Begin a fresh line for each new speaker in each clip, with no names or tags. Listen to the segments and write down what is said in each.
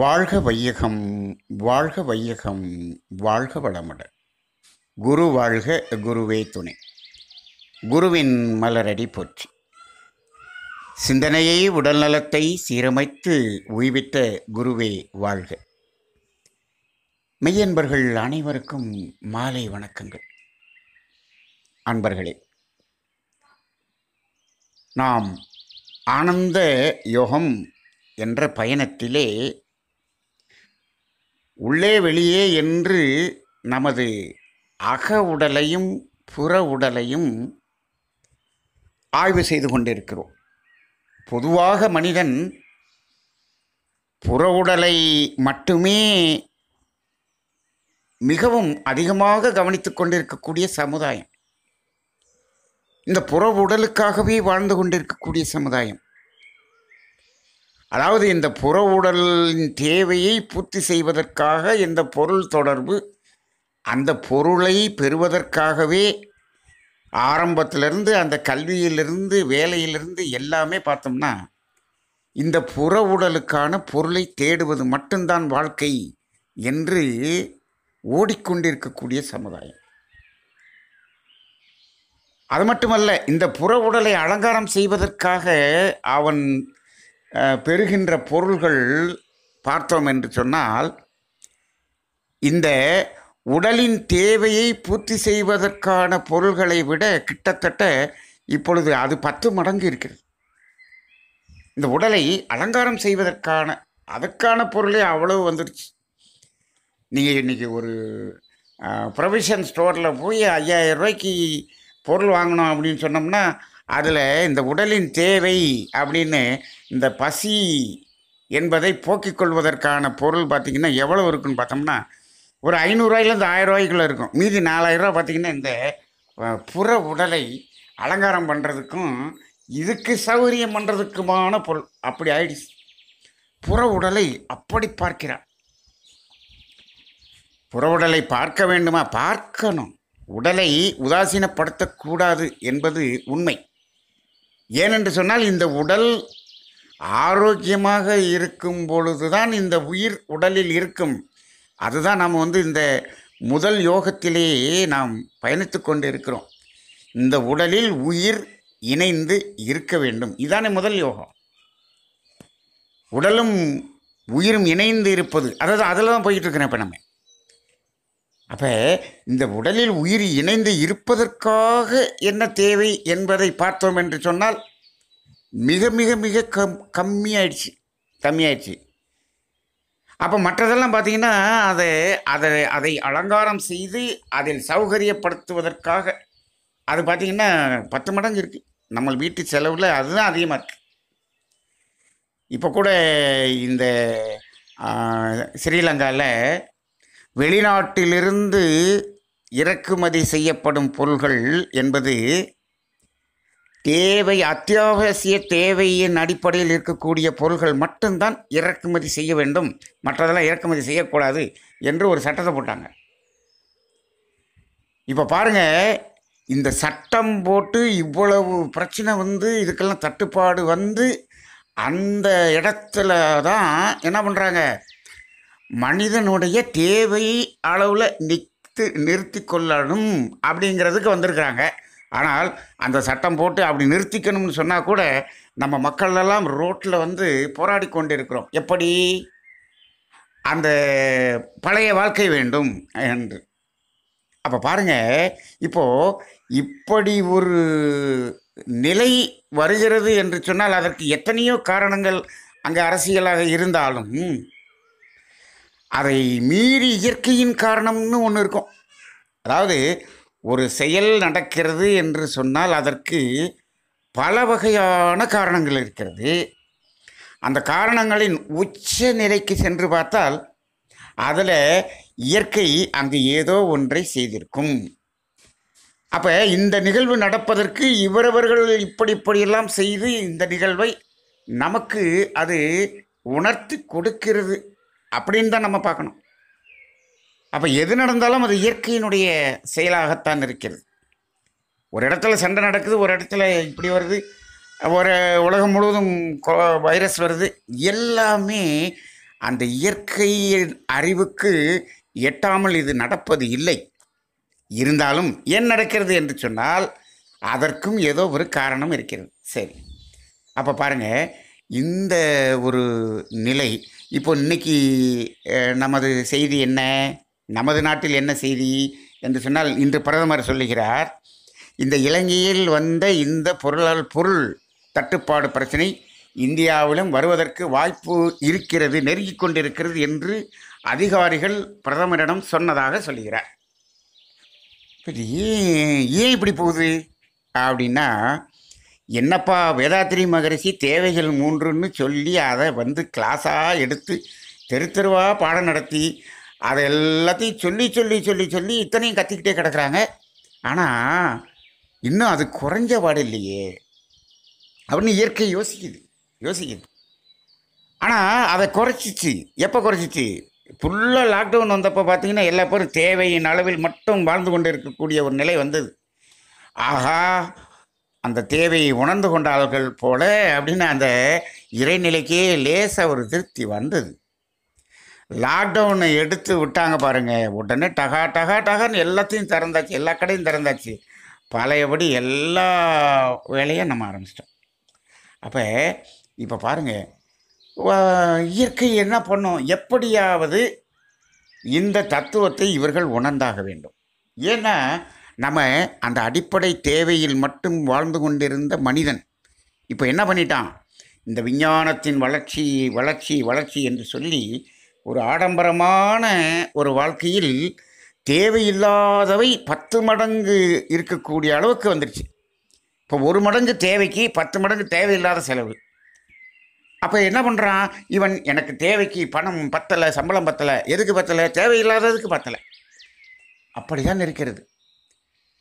வாழ்க வையகம் வாழ்க வையகம் வாழ்க வளமுட குரு வாழ்க குருவே துணை குருவின் மலரடி போற்றி சிந்தனையை உடல்நலத்தை சீரமைத்து உய்வித்த குருவே வாழ்க மெய்யன்பர்கள் அனைவருக்கும் மாலை வணக்கங்கள் அன்பர்களே நாம் ஆனந்த யோகம் என்ற பயணத்திலே உள்ளே வெளியே என்று நமது அக உடலையும் புற உடலையும் ஆய்வு செய்து கொண்டிருக்கிறோம் பொதுவாக மனிதன் புற உடலை மட்டுமே மிகவும் அதிகமாக கவனித்து கொண்டிருக்கக்கூடிய சமுதாயம் இந்த புற உடலுக்காகவே வாழ்ந்து கொண்டிருக்கக்கூடிய சமுதாயம் அதாவது இந்த புற உடலின் தேவையை பூர்த்தி செய்வதற்காக இந்த பொருள் தொடர்பு அந்த பொருளை பெறுவதற்காகவே ஆரம்பத்திலிருந்து அந்த கல்வியிலிருந்து வேலையிலிருந்து எல்லாமே பார்த்தோம்னா இந்த புற உடலுக்கான பொருளை தேடுவது மட்டும்தான் வாழ்க்கை என்று ஓடிக்கொண்டிருக்கக்கூடிய சமுதாயம் அது மட்டுமல்ல இந்த புற உடலை அலங்காரம் செய்வதற்காக அவன் பெறுகின்ற பொருள்கள் பார்த்தோம் என்று சொன்னால் இந்த உடலின் தேவையை பூர்த்தி செய்வதற்கான பொருள்களை விட கிட்டத்தட்ட இப்பொழுது அது பத்து மடங்கு இருக்கிறது இந்த உடலை அலங்காரம் செய்வதற்கான அதற்கான பொருளே அவ்வளவு வந்துடுச்சு நீங்கள் இன்றைக்கி ஒரு ப்ரொவிஷன் ஸ்டோரில் போய் ஐயாயிரம் ரூபாய்க்கு பொருள் வாங்கணும் அப்படின்னு சொன்னோம்னா அதில் இந்த உடலின் தேவை அப்படின்னு இந்த பசி என்பதை போக்கிக் கொள்வதற்கான பொருள் பார்த்திங்கன்னா எவ்வளோ இருக்குன்னு பார்த்தோம்னா ஒரு ஐநூறுரூவாயிலேருந்து ரூபாய்க்குள்ள இருக்கும் மீதி நாலாயிரரூவா பார்த்திங்கன்னா இந்த புற உடலை அலங்காரம் பண்ணுறதுக்கும் இதுக்கு சௌகரியம் பண்ணுறதுக்குமான பொருள் அப்படி ஆயிடுச்சு புற உடலை அப்படி பார்க்கிறார் புற உடலை பார்க்க வேண்டுமா பார்க்கணும் உடலை உதாசீனப்படுத்தக்கூடாது என்பது உண்மை ஏனென்று சொன்னால் இந்த உடல் ஆரோக்கியமாக இருக்கும் பொழுது தான் இந்த உயிர் உடலில் இருக்கும் அதுதான் நாம் வந்து இந்த முதல் யோகத்திலேயே நாம் பயணித்து கொண்டு இருக்கிறோம் இந்த உடலில் உயிர் இணைந்து இருக்க வேண்டும் இதானே முதல் யோகம் உடலும் உயிரும் இணைந்து இருப்பது அதாவது அதில் தான் போயிட்டுருக்கிறேன் இப்போ நம்ம அப்போ இந்த உடலில் உயிர் இணைந்து இருப்பதற்காக என்ன தேவை என்பதை பார்த்தோம் என்று சொன்னால் மிக மிக மிக கம் கம்மியாயிடுச்சு கம்மியாயிடுச்சு அப்போ மற்றதெல்லாம் பார்த்தீங்கன்னா அதை அதை அதை அலங்காரம் செய்து அதில் சௌகரியப்படுத்துவதற்காக அது பார்த்திங்கன்னா பத்து மடங்கு இருக்குது நம்ம வீட்டு செலவில் அதுதான் அதிகமாக இருக்குது இப்போ கூட இந்த ஸ்ரீலங்காவில் வெளிநாட்டிலிருந்து இறக்குமதி செய்யப்படும் பொருள்கள் என்பது தேவை அத்தியாவசிய தேவையின் அடிப்படையில் இருக்கக்கூடிய பொருள்கள் மட்டும்தான் இறக்குமதி செய்ய வேண்டும் மற்றதெல்லாம் இறக்குமதி செய்யக்கூடாது என்று ஒரு சட்டத்தை போட்டாங்க இப்போ பாருங்கள் இந்த சட்டம் போட்டு இவ்வளவு பிரச்சனை வந்து இதுக்கெல்லாம் தட்டுப்பாடு வந்து அந்த இடத்துல தான் என்ன பண்ணுறாங்க மனிதனுடைய தேவை அளவில் நிற்த்து நிறுத்தி கொள்ளணும் அப்படிங்கிறதுக்கு வந்திருக்கிறாங்க ஆனால் அந்த சட்டம் போட்டு அப்படி நிறுத்திக்கணும்னு சொன்னால் கூட நம்ம மக்கள் எல்லாம் ரோட்டில் வந்து போராடி கொண்டு இருக்கிறோம் எப்படி அந்த பழைய வாழ்க்கை வேண்டும் என்று அப்போ பாருங்கள் இப்போது இப்படி ஒரு நிலை வருகிறது என்று சொன்னால் அதற்கு எத்தனையோ காரணங்கள் அங்கே அரசியலாக இருந்தாலும் அதை மீறி இயற்கையின் காரணம்னு ஒன்று இருக்கும் அதாவது ஒரு செயல் நடக்கிறது என்று சொன்னால் அதற்கு பல வகையான காரணங்கள் இருக்கிறது அந்த காரணங்களின் உச்ச நிலைக்கு சென்று பார்த்தால் அதில் இயற்கை அங்கு ஏதோ ஒன்றை செய்திருக்கும் அப்போ இந்த நிகழ்வு நடப்பதற்கு இவரவர்கள் இப்படி இப்படியெல்லாம் செய்து இந்த நிகழ்வை நமக்கு அது உணர்த்தி கொடுக்கிறது அப்படின்னு தான் நம்ம பார்க்கணும் அப்போ எது நடந்தாலும் அது இயற்கையினுடைய செயலாகத்தான் இருக்கிறது ஒரு இடத்துல சண்டை நடக்குது ஒரு இடத்துல இப்படி வருது ஒரு உலகம் முழுவதும் வைரஸ் வருது எல்லாமே அந்த இயற்கையின் அறிவுக்கு எட்டாமல் இது நடப்பது இல்லை இருந்தாலும் ஏன் நடக்கிறது என்று சொன்னால் அதற்கும் ஏதோ ஒரு காரணம் இருக்கிறது சரி அப்போ பாருங்கள் இந்த ஒரு நிலை இப்போ இன்றைக்கி நமது செய்தி என்ன நமது நாட்டில் என்ன செய்தி என்று சொன்னால் இன்று பிரதமர் சொல்லுகிறார் இந்த இலங்கையில் வந்த இந்த பொருளால் பொருள் தட்டுப்பாடு பிரச்சனை இந்தியாவிலும் வருவதற்கு வாய்ப்பு இருக்கிறது நெருங்கி கொண்டிருக்கிறது என்று அதிகாரிகள் பிரதமரிடம் சொன்னதாக சொல்கிறார் ஏன் ஏன் இப்படி போகுது அப்படின்னா என்னப்பா வேதாத்திரி மகரிஷி தேவைகள் மூன்றுன்னு சொல்லி அதை வந்து கிளாஸாக எடுத்து தெரு தெருவாக பாடம் நடத்தி அதை எல்லாத்தையும் சொல்லி சொல்லி சொல்லி சொல்லி இத்தனையும் கற்றுக்கிட்டே கிடக்குறாங்க ஆனால் இன்னும் அது குறைஞ்ச பாடு இல்லையே அப்படின்னு இயற்கை யோசிக்குது யோசிக்குது ஆனால் அதை குறைச்சிச்சு எப்போ குறைச்சிச்சு ஃபுல்லாக லாக்டவுன் வந்தப்போ பார்த்தீங்கன்னா எல்லா பேரும் தேவையின் அளவில் மட்டும் வாழ்ந்து கொண்டு இருக்கக்கூடிய ஒரு நிலை வந்தது ஆஹா அந்த தேவையை உணர்ந்து கொண்டார்கள் போல அப்படின்னு அந்த இறைநிலைக்கே லேசாக ஒரு திருப்தி வந்தது லாக்டவுனை எடுத்து விட்டாங்க பாருங்கள் உடனே டகா டகா டகான்னு எல்லாத்தையும் திறந்தாச்சு எல்லா கடையும் திறந்தாச்சு பழையபடி எல்லா வேலையும் நம்ம ஆரம்பிச்சிட்டோம் அப்போ இப்போ பாருங்கள் இயற்கை என்ன பண்ணும் எப்படியாவது இந்த தத்துவத்தை இவர்கள் உணர்ந்தாக வேண்டும் ஏன்னா நம்ம அந்த அடிப்படை தேவையில் மட்டும் வாழ்ந்து கொண்டிருந்த மனிதன் இப்போ என்ன பண்ணிட்டான் இந்த விஞ்ஞானத்தின் வளர்ச்சி வளர்ச்சி வளர்ச்சி என்று சொல்லி ஒரு ஆடம்பரமான ஒரு வாழ்க்கையில் தேவையில்லாதவை பத்து மடங்கு இருக்கக்கூடிய அளவுக்கு வந்துருச்சு இப்போ ஒரு மடங்கு தேவைக்கு பத்து மடங்கு தேவையில்லாத செலவு அப்போ என்ன பண்ணுறான் இவன் எனக்கு தேவைக்கு பணம் பத்தலை சம்பளம் பத்தலை எதுக்கு பத்தலை தேவையில்லாததுக்கு பத்தலை அப்படி தான் இருக்கிறது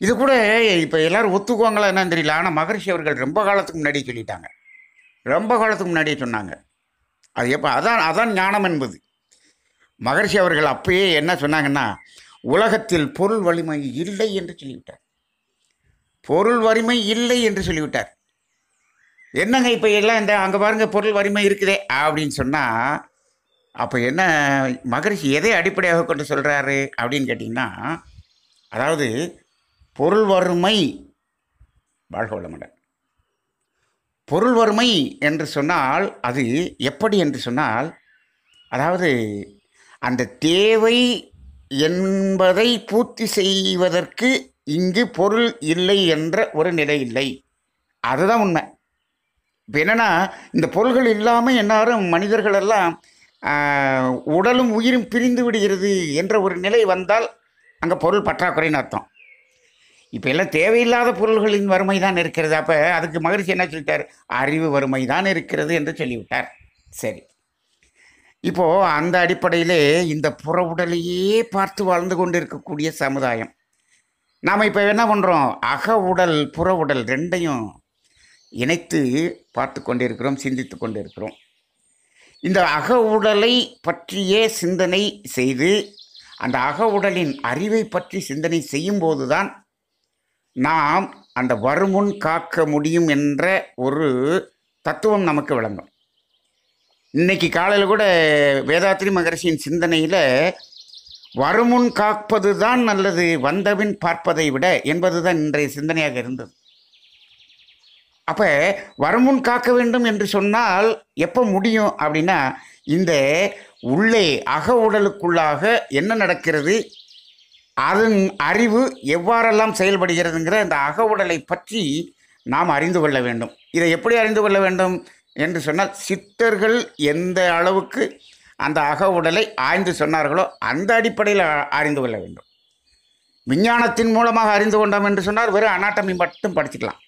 இது கூட இப்போ எல்லோரும் ஒத்துக்குவாங்களா என்னன்னு தெரியல ஆனால் மகரிஷி அவர்கள் ரொம்ப காலத்துக்கு முன்னாடி சொல்லிட்டாங்க ரொம்ப காலத்துக்கு முன்னாடியே சொன்னாங்க அது எப்போ அதான் அதான் ஞானம் என்பது மகர்ஷி அவர்கள் அப்பயே என்ன சொன்னாங்கன்னா உலகத்தில் பொருள் வலிமை இல்லை என்று சொல்லிவிட்டார் பொருள் வறுமை இல்லை என்று சொல்லிவிட்டார் என்னங்க இப்போ எல்லாம் இந்த அங்கே பாருங்கள் பொருள் வறுமை இருக்குதே அப்படின்னு சொன்னால் அப்போ என்ன மகரிஷி எதை அடிப்படையாக கொண்டு சொல்கிறாரு அப்படின்னு கேட்டிங்கன்னா அதாவது பொருள் வறுமை வாழ்க பொருள் வறுமை என்று சொன்னால் அது எப்படி என்று சொன்னால் அதாவது அந்த தேவை என்பதை பூர்த்தி செய்வதற்கு இங்கு பொருள் இல்லை என்ற ஒரு நிலை இல்லை அதுதான் உண்மை இப்போ என்னென்னா இந்த பொருள்கள் இல்லாமல் எல்லாரும் மனிதர்களெல்லாம் உடலும் உயிரும் பிரிந்து விடுகிறது என்ற ஒரு நிலை வந்தால் அங்கே பொருள் பற்றாக்குறைன்னு அர்த்தம் இப்போ எல்லாம் தேவையில்லாத பொருள்களின் வறுமை தான் இருக்கிறது அப்போ அதுக்கு மகிழ்ச்சி என்ன சொல்லிட்டார் அறிவு வறுமை தான் இருக்கிறது என்று சொல்லிவிட்டார் சரி இப்போது அந்த அடிப்படையிலே இந்த புற உடலையே பார்த்து வாழ்ந்து கொண்டு இருக்கக்கூடிய சமுதாயம் நாம் இப்போ என்ன பண்ணுறோம் அக உடல் புற உடல் ரெண்டையும் இணைத்து பார்த்து கொண்டிருக்கிறோம் சிந்தித்து கொண்டிருக்கிறோம் இந்த அக உடலை பற்றியே சிந்தனை செய்து அந்த அக உடலின் அறிவை பற்றி சிந்தனை செய்யும்போது தான் நாம் அந்த வருமுன் காக்க முடியும் என்ற ஒரு தத்துவம் நமக்கு விளங்கும் இன்னைக்கு காலையில் கூட வேதாத்திரி மகரிஷியின் சிந்தனையில் வருமுன் காப்பது தான் நல்லது வந்தவின் பார்ப்பதை விட என்பது தான் இன்றைய சிந்தனையாக இருந்தது அப்போ வருமுன் காக்க வேண்டும் என்று சொன்னால் எப்போ முடியும் அப்படின்னா இந்த உள்ளே அக உடலுக்குள்ளாக என்ன நடக்கிறது அதன் அறிவு எவ்வாறெல்லாம் செயல்படுகிறதுங்கிற இந்த உடலை பற்றி நாம் அறிந்து கொள்ள வேண்டும் இதை எப்படி அறிந்து கொள்ள வேண்டும் என்று சொன்னால் சித்தர்கள் எந்த அளவுக்கு அந்த அக உடலை ஆய்ந்து சொன்னார்களோ அந்த அடிப்படையில் அறிந்து கொள்ள வேண்டும் விஞ்ஞானத்தின் மூலமாக அறிந்து கொண்டோம் என்று சொன்னால் வெறும் அனாட்டமி மட்டும் படிச்சுக்கலாம்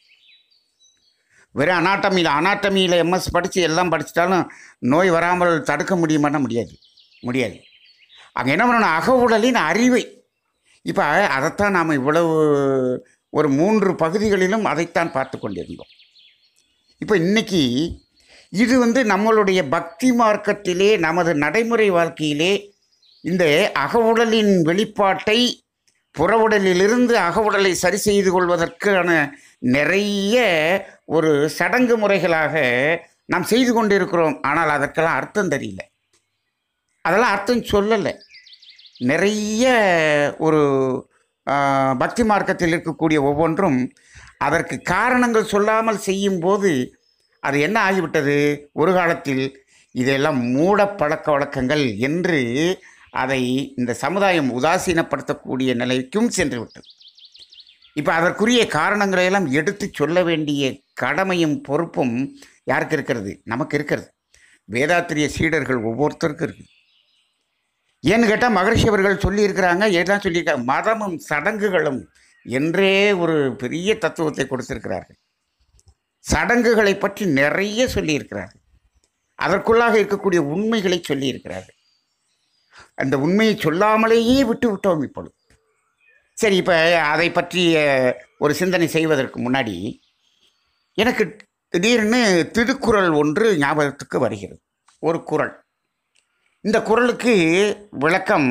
வெறும் அனாட்டமியில் அனாட்டமியில் எம்எஸ் படித்து எல்லாம் படிச்சிட்டாலும் நோய் வராமல் தடுக்க முடியுமான முடியாது முடியாது அங்கே என்ன பண்ணணும் அக உடலின் அறிவை இப்போ அதைத்தான் நாம் இவ்வளவு ஒரு மூன்று பகுதிகளிலும் அதைத்தான் பார்த்து கொண்டிருந்தோம் இப்போ இன்றைக்கி இது வந்து நம்மளுடைய பக்தி மார்க்கத்திலே நமது நடைமுறை வாழ்க்கையிலே இந்த அகவுடலின் வெளிப்பாட்டை புறவுடலிலிருந்து அகவுடலை சரி செய்து கொள்வதற்கான நிறைய ஒரு சடங்கு முறைகளாக நாம் செய்து கொண்டிருக்கிறோம் ஆனால் அதற்கெல்லாம் அர்த்தம் தெரியல அதெல்லாம் அர்த்தம் சொல்லலை நிறைய ஒரு பக்தி மார்க்கத்தில் இருக்கக்கூடிய ஒவ்வொன்றும் அதற்கு காரணங்கள் சொல்லாமல் செய்யும்போது அது என்ன ஆகிவிட்டது ஒரு காலத்தில் இதெல்லாம் மூட பழக்க வழக்கங்கள் என்று அதை இந்த சமுதாயம் உதாசீனப்படுத்தக்கூடிய நிலைக்கும் சென்று விட்டது இப்போ அதற்குரிய காரணங்களையெல்லாம் எடுத்து சொல்ல வேண்டிய கடமையும் பொறுப்பும் யாருக்கு இருக்கிறது நமக்கு இருக்கிறது வேதாத்திரிய சீடர்கள் ஒவ்வொருத்தருக்கும் இருக்குது ஏன்னு கேட்டால் மகரிஷி அவர்கள் சொல்லியிருக்கிறாங்க எதான் சொல்லியிருக்காங்க மதமும் சடங்குகளும் என்றே ஒரு பெரிய தத்துவத்தை கொடுத்திருக்கிறார்கள் சடங்குகளை பற்றி நிறைய சொல்லியிருக்கிறார்கள் அதற்குள்ளாக இருக்கக்கூடிய உண்மைகளை சொல்லியிருக்கிறார்கள் அந்த உண்மையை சொல்லாமலேயே விட்டு விட்டோம் இப்பொழுது சரி இப்போ அதை பற்றி ஒரு சிந்தனை செய்வதற்கு முன்னாடி எனக்கு திடீர்னு திருக்குறள் ஒன்று ஞாபகத்துக்கு வருகிறது ஒரு குரல் இந்த குரலுக்கு விளக்கம்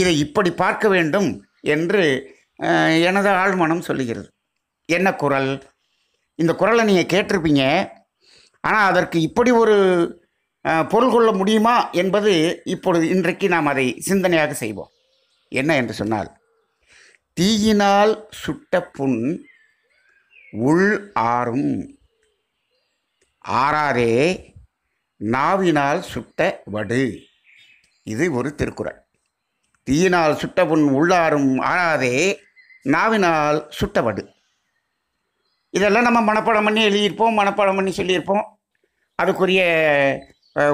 இதை இப்படி பார்க்க வேண்டும் என்று எனது ஆழ்மனம் சொல்லுகிறது என்ன குரல் இந்த குரலை நீங்கள் கேட்டிருப்பீங்க ஆனால் அதற்கு இப்படி ஒரு பொருள் கொள்ள முடியுமா என்பது இப்பொழுது இன்றைக்கு நாம் அதை சிந்தனையாக செய்வோம் என்ன என்று சொன்னால் தீயினால் சுட்ட புண் உள் ஆறும் ஆறாரே நாவினால் சுட்ட வடு இது ஒரு திருக்குறள் தீயினால் சுட்ட உன் உள்ளாரும் ஆறாதே நாவினால் சுட்ட வடு இதெல்லாம் நம்ம மனப்பாடம் பண்ணி எழுதியிருப்போம் மனப்பாடம் பண்ணி சொல்லியிருப்போம் அதுக்குரிய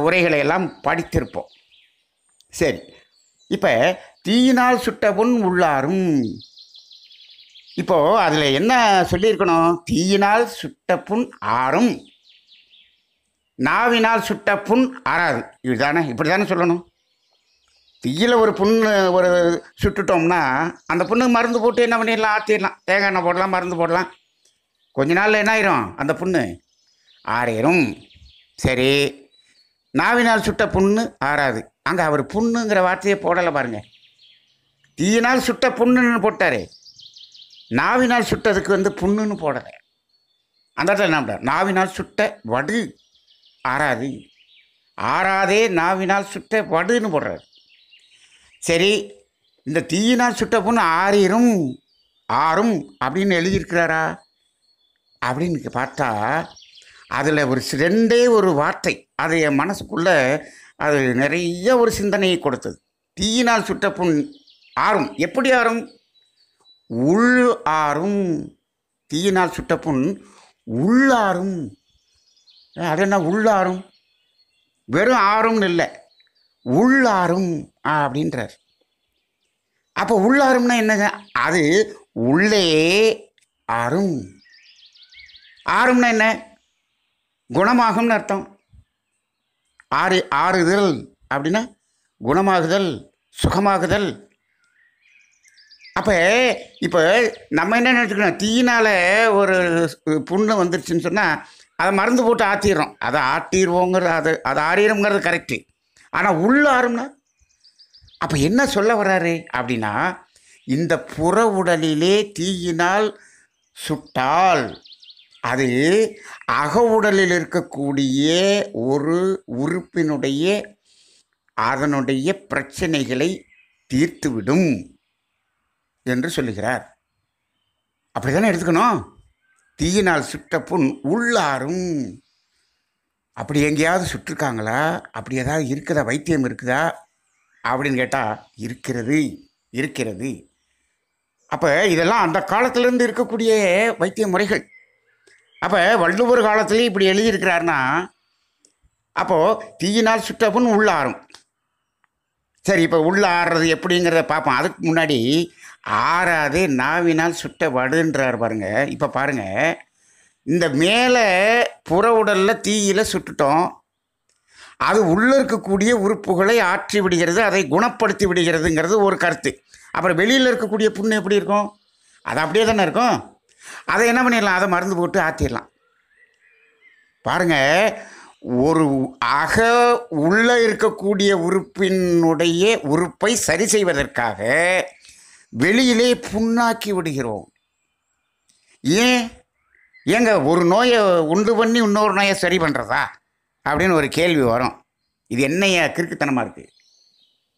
உரைகளை எல்லாம் படித்திருப்போம் சரி இப்போ தீயினால் சுட்ட உன் உள்ளாரும் இப்போது அதில் என்ன சொல்லியிருக்கணும் தீயினால் சுட்ட புண் ஆறும் நாவினால் சுட்ட புண் ஆறாது இதுதானே இப்படி தானே சொல்லணும் தீயில் ஒரு புண்ணு ஒரு சுட்டுட்டோம்னா அந்த புண்ணுக்கு மருந்து போட்டு என்ன பண்ணிடலாம் ஆற்றிடலாம் தேங்காய் எண்ணெய் போடலாம் மருந்து போடலாம் கொஞ்ச நாளில் என்ன ஆயிரும் அந்த புண்ணு ஆறிடும் சரி நாவினால் சுட்ட புண்ணு ஆறாது அங்கே அவர் புண்ணுங்கிற வார்த்தையை போடலை பாருங்கள் தீயினால் சுட்ட புண்ணுன்னு போட்டார் நாவினால் சுட்டதுக்கு வந்து புண்ணுன்னு போடலை அந்த இடத்துல என்ன நாவினால் சுட்ட வடு ஆறாது ஆறாதே நாவினால் சுட்ட படுன்னு போடுறார் சரி இந்த தீயினால் சுட்ட பொண்ணு ஆறிரும் ஆறும் அப்படின்னு எழுதியிருக்கிறாரா அப்படின்னு பார்த்தா அதில் ஒரு ரெண்டே ஒரு வார்த்தை அது என் மனசுக்குள்ளே அது நிறைய ஒரு சிந்தனையை கொடுத்தது தீயினால் சுட்ட புண் ஆறும் எப்படி ஆறும் உள் ஆறும் தீயினால் சுட்ட புண் உள்ளாறும் அது என்ன உள்ளாரும் வெறும் ஆறும்னு இல்லை உள்ளாரும் அப்படின்றார் அப்போ உள்ளாரும்னா என்னங்க அது உள்ளே ஆறும் ஆறும்னா என்ன குணமாகும்னு அர்த்தம் ஆறு ஆறுதல் அப்படின்னா குணமாகுதல் சுகமாகுதல் அப்போ இப்போ நம்ம என்ன நினச்சிக்கணும் தீயினால் ஒரு புண்ணு வந்துருச்சுன்னு சொன்னால் அதை மருந்து போட்டு ஆற்றிடுறோம் அதை ஆட்டிடுவோங்கிறது அது அதை ஆறிடுங்கிறது கரெக்டு ஆனால் உள்ள ஆறும்னா அப்போ என்ன சொல்ல வர்றாரு அப்படின்னா இந்த புற உடலிலே தீயினால் சுட்டால் அது அக உடலில் இருக்கக்கூடிய ஒரு உறுப்பினுடைய அதனுடைய பிரச்சனைகளை தீர்த்துவிடும் என்று சொல்லுகிறார் அப்படி தானே எடுத்துக்கணும் தீயினால் சுட்ட புண் உள்ளாரும் அப்படி எங்கேயாவது சுட்டிருக்காங்களா அப்படி ஏதாவது இருக்குதா வைத்தியம் இருக்குதா அப்படின்னு கேட்டால் இருக்கிறது இருக்கிறது அப்போ இதெல்லாம் அந்த காலத்திலேருந்து இருக்கக்கூடிய வைத்திய முறைகள் அப்போ வள்ளுவர் காலத்துலேயும் இப்படி எழுதியிருக்கிறாருன்னா அப்போது தீயினால் சுட்டப்புன்னு உள்ளாரும் சரி இப்போ உள்ள ஆடுறது எப்படிங்கிறத பார்ப்போம் அதுக்கு முன்னாடி ஆறாது நாவினால் சுட்ட வடுன்றார் பாருங்க இப்போ பாருங்க இந்த மேலே புற உடலில் தீயில் சுட்டுட்டோம் அது உள்ளே இருக்கக்கூடிய உறுப்புகளை ஆற்றி விடுகிறது அதை குணப்படுத்தி விடுகிறதுங்கிறது ஒரு கருத்து அப்புறம் வெளியில் இருக்கக்கூடிய புண்ணு எப்படி இருக்கும் அது அப்படியே தானே இருக்கும் அதை என்ன பண்ணிடலாம் அதை மருந்து போட்டு ஆற்றிடலாம் பாருங்கள் ஒரு அக உள்ளே இருக்கக்கூடிய உறுப்பினுடைய உறுப்பை சரி செய்வதற்காக வெளியிலே புண்ணாக்கி விடுகிறோம் ஏன் ஏங்க ஒரு நோயை உண்டு பண்ணி இன்னொரு நோயை சரி பண்ணுறதா அப்படின்னு ஒரு கேள்வி வரும் இது ஏன் கிறுக்குத்தனமாக இருக்குது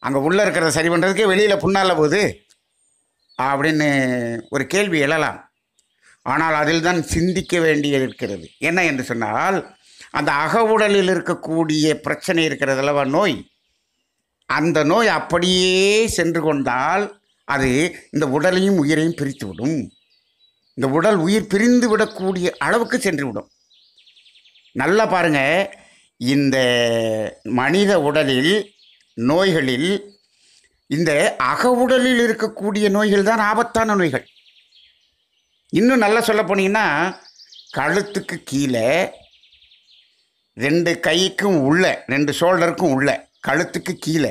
அங்கே உள்ளே இருக்கிறத சரி பண்ணுறதுக்கே வெளியில் புண்ணால் போகுது அப்படின்னு ஒரு கேள்வி எழலாம் ஆனால் அதில் தான் சிந்திக்க வேண்டியது இருக்கிறது என்ன என்று சொன்னால் அந்த அகவுடலில் இருக்கக்கூடிய பிரச்சனை இருக்கிறதுலவா நோய் அந்த நோய் அப்படியே சென்று கொண்டால் அது இந்த உடலையும் உயிரையும் பிரித்துவிடும் இந்த உடல் உயிர் பிரிந்து விடக்கூடிய அளவுக்கு சென்றுவிடும் நல்லா பாருங்கள் இந்த மனித உடலில் நோய்களில் இந்த அக உடலில் இருக்கக்கூடிய நோய்கள் தான் ஆபத்தான நோய்கள் இன்னும் நல்லா சொல்ல போனீங்கன்னா கழுத்துக்கு கீழே ரெண்டு கைக்கும் உள்ள ரெண்டு ஷோல்டருக்கும் உள்ள கழுத்துக்கு கீழே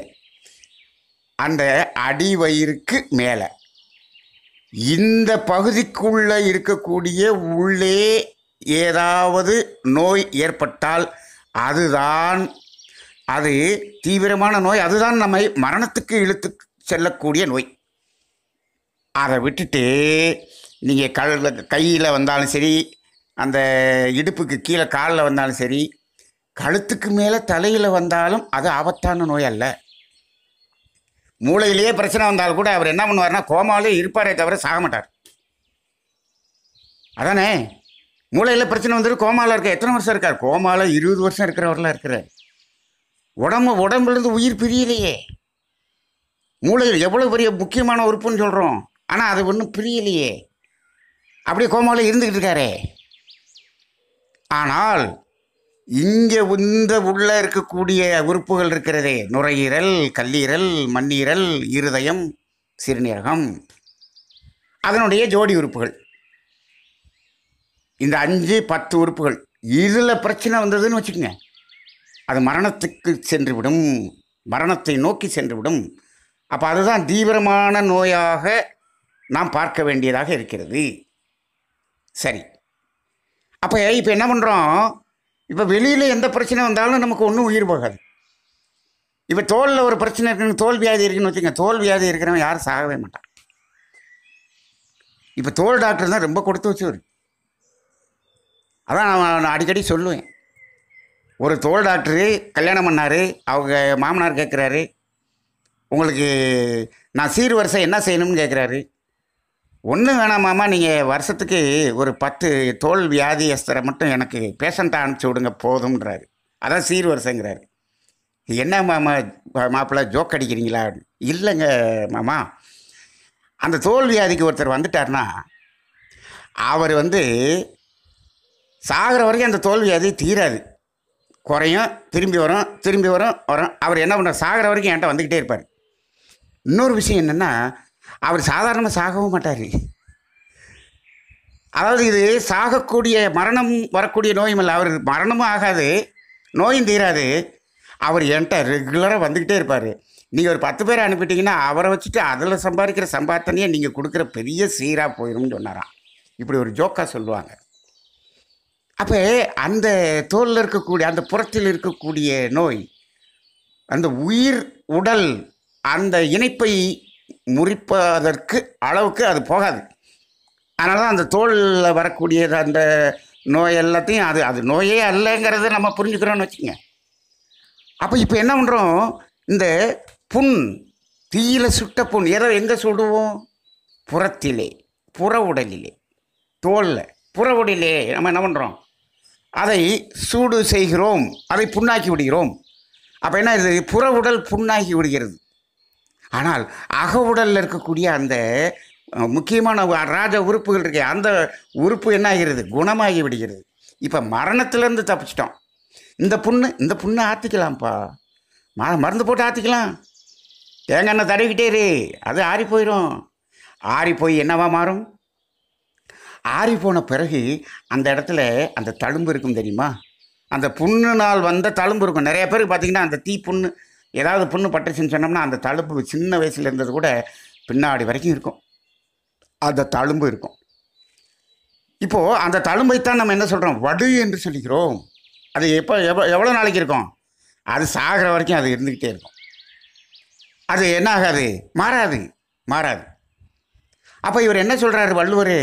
அந்த அடி வயிறுக்கு மேலே இந்த பகுதிக்குள்ளே இருக்கக்கூடிய உள்ளே ஏதாவது நோய் ஏற்பட்டால் அதுதான் அது தீவிரமான நோய் அதுதான் நம்மை மரணத்துக்கு இழுத்து செல்லக்கூடிய நோய் அதை விட்டுட்டு நீங்கள் கல் கையில் வந்தாலும் சரி அந்த இடுப்புக்கு கீழே காலில் வந்தாலும் சரி கழுத்துக்கு மேலே தலையில் வந்தாலும் அது ஆபத்தான நோய் அல்ல மூளையிலேயே பிரச்சனை வந்தால் கூட அவர் என்ன பண்ணுவார்னா கோமாலே இருப்பாரே தவிர சாக மாட்டார் அதானே மூளையில் பிரச்சனை வந்துட்டு கோமாவில் இருக்க எத்தனை வருஷம் இருக்கார் கோமாவில் இருபது வருஷம் இருக்கிறவரெலாம் இருக்கிறார் உடம்பு உடம்புலேருந்து உயிர் பிரியலையே மூளையில் எவ்வளோ பெரிய முக்கியமான உறுப்புன்னு சொல்கிறோம் ஆனால் அது ஒன்றும் பிரியலையே அப்படியே கோமாவில் இருந்துக்கிட்டு இருக்காரே ஆனால் இங்கே இந்த உள்ளே இருக்கக்கூடிய உறுப்புகள் இருக்கிறதே நுரையீரல் கல்லீரல் மண்ணீரல் இருதயம் சிறுநீரகம் அதனுடைய ஜோடி உறுப்புகள் இந்த அஞ்சு பத்து உறுப்புகள் இதில் பிரச்சனை வந்ததுன்னு வச்சுக்கோங்க அது மரணத்துக்கு சென்றுவிடும் மரணத்தை நோக்கி சென்றுவிடும் அப்போ அதுதான் தீவிரமான நோயாக நாம் பார்க்க வேண்டியதாக இருக்கிறது சரி அப்போ இப்போ என்ன பண்ணுறோம் இப்போ வெளியில் எந்த பிரச்சனை வந்தாலும் நமக்கு ஒன்றும் உயிர் போகாது இப்போ தோலில் ஒரு பிரச்சனை இருக்குன்னு தோல் வியாதி இருக்குன்னு வச்சுங்க தோல் வியாதி இருக்கிறவன் யாரும் சாகவே மாட்டான் இப்போ தோல் டாக்டர் தான் ரொம்ப கொடுத்து வச்சவர் அதான் நான் நான் அடிக்கடி சொல்லுவேன் ஒரு தோல் டாக்டரு கல்யாணம் பண்ணார் அவங்க மாமனார் கேட்குறாரு உங்களுக்கு நான் சீர்வரிசை என்ன செய்யணும்னு கேட்குறாரு ஒன்றும் வேணாமாம்மா நீங்கள் வருஷத்துக்கு ஒரு பத்து தோல் வியாதியஸ்தரை மட்டும் எனக்கு பேஷண்ட்டை அனுப்பிச்சி விடுங்க போதும்ன்றாரு அதான் சீர் வருஷங்கிறாரு என்ன மாமா மாப்பிள்ளை ஜோக் அடிக்கிறீங்களா இல்லைங்க மாமா அந்த தோல் வியாதிக்கு ஒருத்தர் வந்துட்டார்னா அவர் வந்து சாகிற வரைக்கும் அந்த தோல் வியாதி தீராது குறையும் திரும்பி வரும் திரும்பி வரும் வரும் அவர் என்ன பண்ணுற சாகிற வரைக்கும் என்கிட்ட வந்துக்கிட்டே இருப்பார் இன்னொரு விஷயம் என்னென்னா அவர் சாதாரணமாக சாகவும் மாட்டார் அதாவது இது சாகக்கூடிய மரணம் வரக்கூடிய நோயும் இல்லை அவர் மரணமும் ஆகாது நோயும் தீராது அவர் என்கிட்ட ரெகுலராக வந்துக்கிட்டே இருப்பார் நீங்கள் ஒரு பத்து பேர் அனுப்பிட்டீங்கன்னா அவரை வச்சுட்டு அதில் சம்பாதிக்கிற சம்பாத்தனையே நீங்கள் கொடுக்குற பெரிய சீராக போயிடும்னு சொன்னாரான் இப்படி ஒரு ஜோக்காக சொல்லுவாங்க அப்போ அந்த தோலில் இருக்கக்கூடிய அந்த புறத்தில் இருக்கக்கூடிய நோய் அந்த உயிர் உடல் அந்த இணைப்பை முறிப்பதற்கு அளவுக்கு அது போகாது அதனால தான் அந்த தோலில் வரக்கூடிய அந்த நோய் எல்லாத்தையும் அது அது நோயே அல்லங்கிறத நம்ம புரிஞ்சுக்கிறோன்னு வச்சுங்க அப்போ இப்போ என்ன பண்ணுறோம் இந்த புண் தீயில சுட்ட புண் எதை எங்கே சுடுவோம் புறத்திலே புற உடலிலே தோலில் புற உடலிலே நம்ம என்ன பண்ணுறோம் அதை சூடு செய்கிறோம் அதை புண்ணாக்கி விடுகிறோம் அப்போ என்ன இது புற உடல் புண்ணாகி விடுகிறது ஆனால் அக உடலில் இருக்கக்கூடிய அந்த முக்கியமான ராஜ உறுப்புகள் இருக்கு அந்த உறுப்பு என்ன ஆகிறது குணமாகி விடுகிறது இப்போ மரணத்துலேருந்து தப்பிச்சிட்டோம் இந்த புண்ணு இந்த புண்ணை ஆற்றிக்கலாம்ப்பா ம மருந்து போட்டு ஆற்றிக்கலாம் தேங்காய் எண்ணெய் தடவிக்கிட்டே அது ஆறி போயிடும் ஆறி போய் என்னவா மாறும் ஆறி போன பிறகு அந்த இடத்துல அந்த தழும்பு இருக்கும் தெரியுமா அந்த புண்ணு நாள் வந்த தழும்பு இருக்கும் நிறைய பேருக்கு பார்த்திங்கன்னா அந்த தீ புண்ணு ஏதாவது புண்ணு பட்டுச்சுன்னு சொன்னோம்னா அந்த தழும்பு சின்ன வயசில் இருந்தது கூட பின்னாடி வரைக்கும் இருக்கும் அந்த தழும்பு இருக்கும் இப்போது அந்த தழும்பைத்தான் நம்ம என்ன சொல்கிறோம் வடு என்று சொல்லிக்கிறோம் அது எப்போ எவ்வளோ எவ்வளோ நாளைக்கு இருக்கும் அது சாகிற வரைக்கும் அது இருந்துக்கிட்டே இருக்கும் அது என்ன ஆகாது மாறாது மாறாது அப்போ இவர் என்ன சொல்கிறார் வள்ளுவர்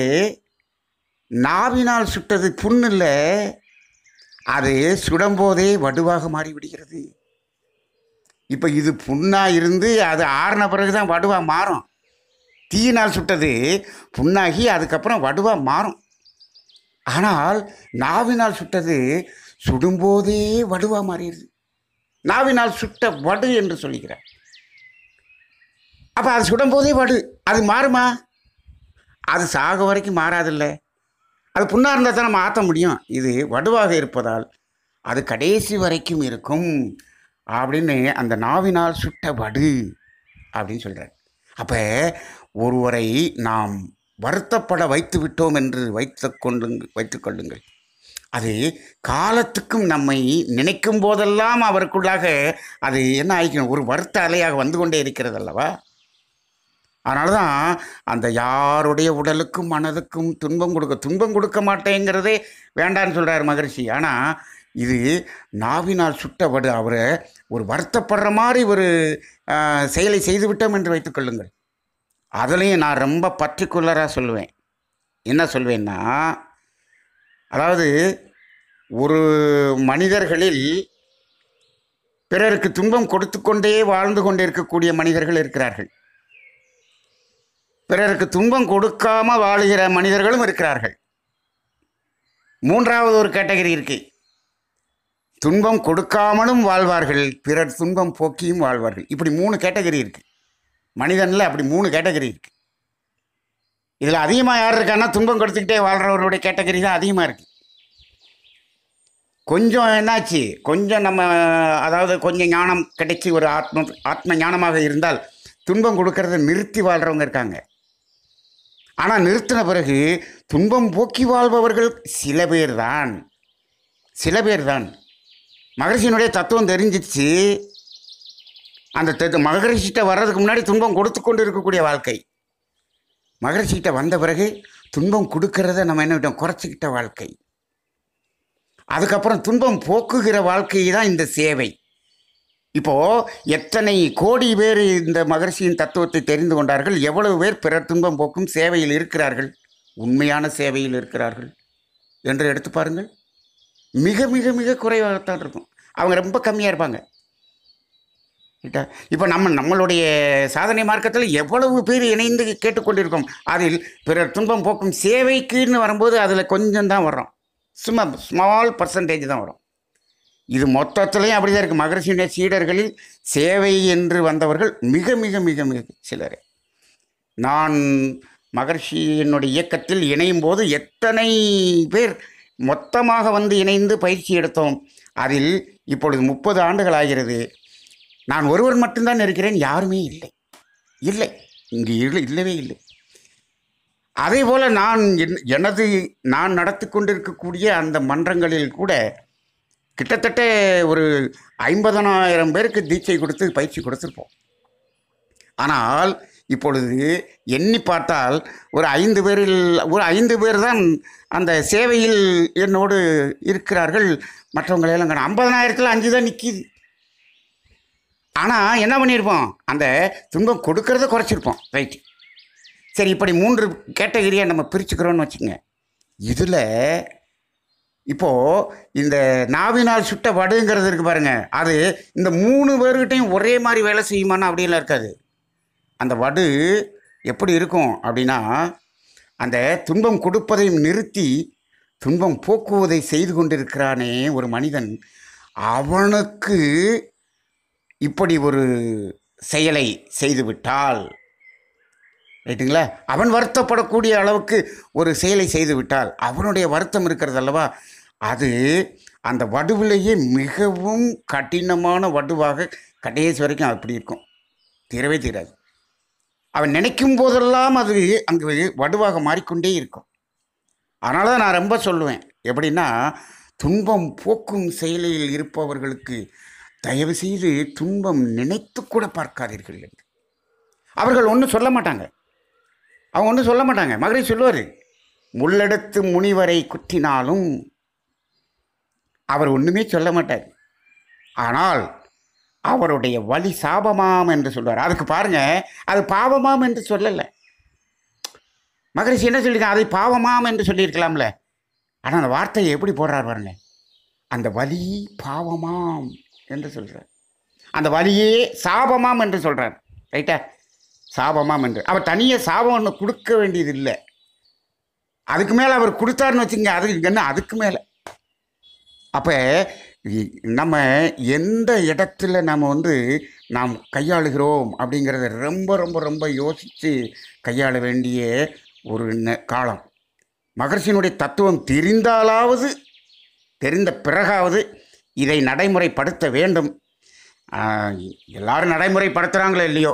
நாவினால் சுட்டது புண்ணு இல்லை அது சுடும்போதே வடுவாக மாறிவிடுகிறது இப்போ இது புண்ணாக இருந்து அது ஆறின பிறகு தான் வடுவாக மாறும் தீயினால் சுட்டது புண்ணாகி அதுக்கப்புறம் வடுவாக மாறும் ஆனால் நாவினால் சுட்டது சுடும்போதே வடுவாக மாறிடுது நாவினால் சுட்ட வடு என்று சொல்லிக்கிறார் அப்போ அது சுடும்போதே வடு அது மாறுமா அது சாக வரைக்கும் மாறாதில்ல அது புண்ணாக இருந்தால் தான் நம்ம ஆற்ற முடியும் இது வடுவாக இருப்பதால் அது கடைசி வரைக்கும் இருக்கும் அப்படின்னு அந்த நாவினால் சுட்ட வடு அப்படின்னு சொல்கிறார் அப்போ ஒருவரை நாம் வருத்தப்பட வைத்து விட்டோம் என்று வைத்து கொண்டு வைத்து கொள்ளுங்கள் அது காலத்துக்கும் நம்மை நினைக்கும் போதெல்லாம் அவருக்குள்ளாக அது என்ன ஆகிக்கணும் ஒரு வருத்த அலையாக வந்து கொண்டே இருக்கிறது அல்லவா அதனால தான் அந்த யாருடைய உடலுக்கும் மனதுக்கும் துன்பம் கொடுக்க துன்பம் கொடுக்க மாட்டேங்கிறதே வேண்டான்னு சொல்கிறார் மகரிஷி ஆனால் இது நாவினால் சுட்டப்படு அவரை ஒரு வருத்தப்படுற மாதிரி ஒரு செயலை செய்துவிட்டோம் என்று வைத்துக்கொள்ளுங்கள் அதுலேயும் நான் ரொம்ப பர்டிகுலராக சொல்லுவேன் என்ன சொல்வேன்னா அதாவது ஒரு மனிதர்களில் பிறருக்கு துன்பம் கொடுத்து கொண்டே வாழ்ந்து கொண்டே இருக்கக்கூடிய மனிதர்கள் இருக்கிறார்கள் பிறருக்கு துன்பம் கொடுக்காமல் வாழுகிற மனிதர்களும் இருக்கிறார்கள் மூன்றாவது ஒரு கேட்டகரி இருக்குது துன்பம் கொடுக்காமலும் வாழ்வார்கள் பிறர் துன்பம் போக்கியும் வாழ்வார்கள் இப்படி மூணு கேட்டகரி இருக்குது மனிதனில் அப்படி மூணு கேட்டகரி இருக்குது இதில் அதிகமாக யார் இருக்காங்கன்னா துன்பம் கொடுத்துக்கிட்டே வாழ்கிறவருடைய கேட்டகரி தான் அதிகமாக இருக்குது கொஞ்சம் என்னாச்சு கொஞ்சம் நம்ம அதாவது கொஞ்சம் ஞானம் கிடைச்சி ஒரு ஆத்ம ஆத்ம ஞானமாக இருந்தால் துன்பம் கொடுக்கறத நிறுத்தி வாழ்கிறவங்க இருக்காங்க ஆனால் நிறுத்தின பிறகு துன்பம் போக்கி வாழ்பவர்கள் சில பேர் தான் சில பேர் தான் மகரிஷியினுடைய தத்துவம் தெரிஞ்சிச்சு அந்த தத்து மகரிஷிகிட்ட வர்றதுக்கு முன்னாடி துன்பம் கொடுத்து கொண்டு இருக்கக்கூடிய வாழ்க்கை மகரிஷிகிட்ட வந்த பிறகு துன்பம் கொடுக்கறத நம்ம என்ன விட்டோம் குறைச்சிக்கிட்ட வாழ்க்கை அதுக்கப்புறம் துன்பம் போக்குகிற வாழ்க்கை தான் இந்த சேவை இப்போது எத்தனை கோடி பேர் இந்த மகரிஷியின் தத்துவத்தை தெரிந்து கொண்டார்கள் எவ்வளவு பேர் பிறர் துன்பம் போக்கும் சேவையில் இருக்கிறார்கள் உண்மையான சேவையில் இருக்கிறார்கள் என்று எடுத்து பாருங்கள் மிக மிக மிக குறைவாகத்தான் இருக்கும் அவங்க ரொம்ப கம்மியாக இருப்பாங்க இப்போ நம்ம நம்மளுடைய சாதனை மார்க்கத்தில் எவ்வளவு பேர் இணைந்து கேட்டுக்கொண்டிருக்கோம் அதில் பிறர் துன்பம் போக்கும் சேவைக்குன்னு வரும்போது அதில் கொஞ்சம் தான் வர்றோம் சும்மா ஸ்மால் பர்சன்டேஜ் தான் வரும் இது மொத்தத்துலேயும் அப்படி தான் இருக்குது மகரிஷியுடைய சீடர்களில் சேவை என்று வந்தவர்கள் மிக மிக மிக மிக சிலர் நான் மகர்ஷியினுடைய இயக்கத்தில் இணையும் போது எத்தனை பேர் மொத்தமாக வந்து இணைந்து பயிற்சி எடுத்தோம் அதில் இப்பொழுது முப்பது ஆண்டுகள் ஆகிறது நான் ஒருவர் மட்டும்தான் இருக்கிறேன் யாருமே இல்லை இல்லை இங்கு இல்லை இல்லவே இல்லை அதே போல் நான் எனது நான் நடத்தி கொண்டிருக்கக்கூடிய அந்த மன்றங்களில் கூட கிட்டத்தட்ட ஒரு ஐம்பதனாயிரம் பேருக்கு தீட்சை கொடுத்து பயிற்சி கொடுத்துருப்போம் ஆனால் இப்பொழுது எண்ணி பார்த்தால் ஒரு ஐந்து பேரில் ஒரு ஐந்து பேர் தான் அந்த சேவையில் என்னோடு இருக்கிறார்கள் மற்றவங்களெல்லாம் காணும் ஐம்பதனாயிரத்தில் அஞ்சு தான் நிற்கிது ஆனால் என்ன பண்ணியிருப்போம் அந்த துன்பம் கொடுக்கறத குறைச்சிருப்போம் ரைட் சரி இப்படி மூன்று கேட்டகிரியாக நம்ம பிரிச்சுக்கிறோன்னு வச்சுங்க இதில் இப்போது இந்த நாவினால் சுட்ட வடுங்கிறது இருக்குது பாருங்கள் அது இந்த மூணு பேர்கிட்டையும் ஒரே மாதிரி வேலை செய்யுமான்னு அப்படியெல்லாம் இருக்காது அந்த வடு எப்படி இருக்கும் அப்படின்னா அந்த துன்பம் கொடுப்பதையும் நிறுத்தி துன்பம் போக்குவதை செய்து கொண்டிருக்கிறானே ஒரு மனிதன் அவனுக்கு இப்படி ஒரு செயலை செய்துவிட்டால் ரைட்டுங்களா அவன் வருத்தப்படக்கூடிய அளவுக்கு ஒரு செயலை செய்துவிட்டால் அவனுடைய வருத்தம் இருக்கிறது அல்லவா அது அந்த வடுவிலேயே மிகவும் கடினமான வடுவாக கடைசி வரைக்கும் அப்படி இருக்கும் தீரவே தீராது அவன் நினைக்கும் போதெல்லாம் அது அங்கு வடுவாக மாறிக்கொண்டே இருக்கும் அதனால தான் நான் ரொம்ப சொல்லுவேன் எப்படின்னா துன்பம் போக்கும் செயலில் இருப்பவர்களுக்கு தயவு செய்து துன்பம் நினைத்து கூட பார்க்காதீர்கள் என்று அவர்கள் ஒன்றும் சொல்ல மாட்டாங்க அவங்க ஒன்றும் சொல்ல மாட்டாங்க மகரி சொல்லுவார் முள்ளெடுத்து முனிவரை குத்தினாலும் அவர் ஒன்றுமே சொல்ல மாட்டார் ஆனால் அவருடைய வழி சாபமாம் என்று சொல்வார் அதுக்கு பாருங்க அது பாவமாம் என்று சொல்லலை மகரிஷி என்ன சொல்லியிருக்காங்க அதை பாவமாம் என்று சொல்லியிருக்கலாம்ல ஆனால் அந்த வார்த்தையை எப்படி போடுறார் பாருங்க அந்த வலி பாவமாம் என்று சொல்கிறார் அந்த வலியே சாபமாம் என்று சொல்கிறார் ரைட்டா சாபமாம் என்று அவர் தனியாக சாபம் ஒன்று கொடுக்க வேண்டியது இல்லை அதுக்கு மேலே அவர் கொடுத்தாருன்னு வச்சுங்க அதுக்கு என்ன அதுக்கு மேலே அப்போ நம்ம எந்த இடத்துல நாம் வந்து நாம் கையாளுகிறோம் அப்படிங்கிறத ரொம்ப ரொம்ப ரொம்ப யோசித்து கையாள வேண்டிய ஒரு காலம் மகர்ஷியினுடைய தத்துவம் தெரிந்தாலாவது தெரிந்த பிறகாவது இதை நடைமுறைப்படுத்த வேண்டும் எல்லாரும் நடைமுறைப்படுத்துகிறாங்களோ இல்லையோ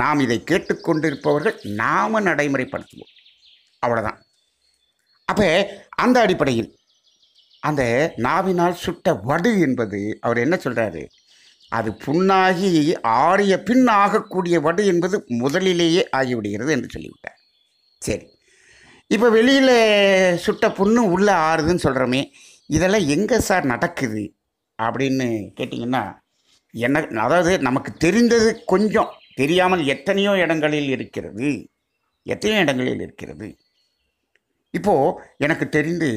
நாம் இதை கேட்டுக்கொண்டிருப்பவர்கள் நாம் நடைமுறைப்படுத்துவோம் அவ்வளோதான் அப்போ அந்த அடிப்படையில் அந்த நாவினால் சுட்ட வடு என்பது அவர் என்ன சொல்கிறாரு அது புண்ணாகி ஆறிய பின் ஆகக்கூடிய வடு என்பது முதலிலேயே ஆகிவிடுகிறது என்று சொல்லிவிட்டார் சரி இப்போ வெளியில் சுட்ட புண்ணு உள்ளே ஆறுதுன்னு சொல்கிறோமே இதெல்லாம் எங்கே சார் நடக்குது அப்படின்னு கேட்டிங்கன்னா என்ன அதாவது நமக்கு தெரிந்தது கொஞ்சம் தெரியாமல் எத்தனையோ இடங்களில் இருக்கிறது எத்தனையோ இடங்களில் இருக்கிறது இப்போது எனக்கு தெரிந்து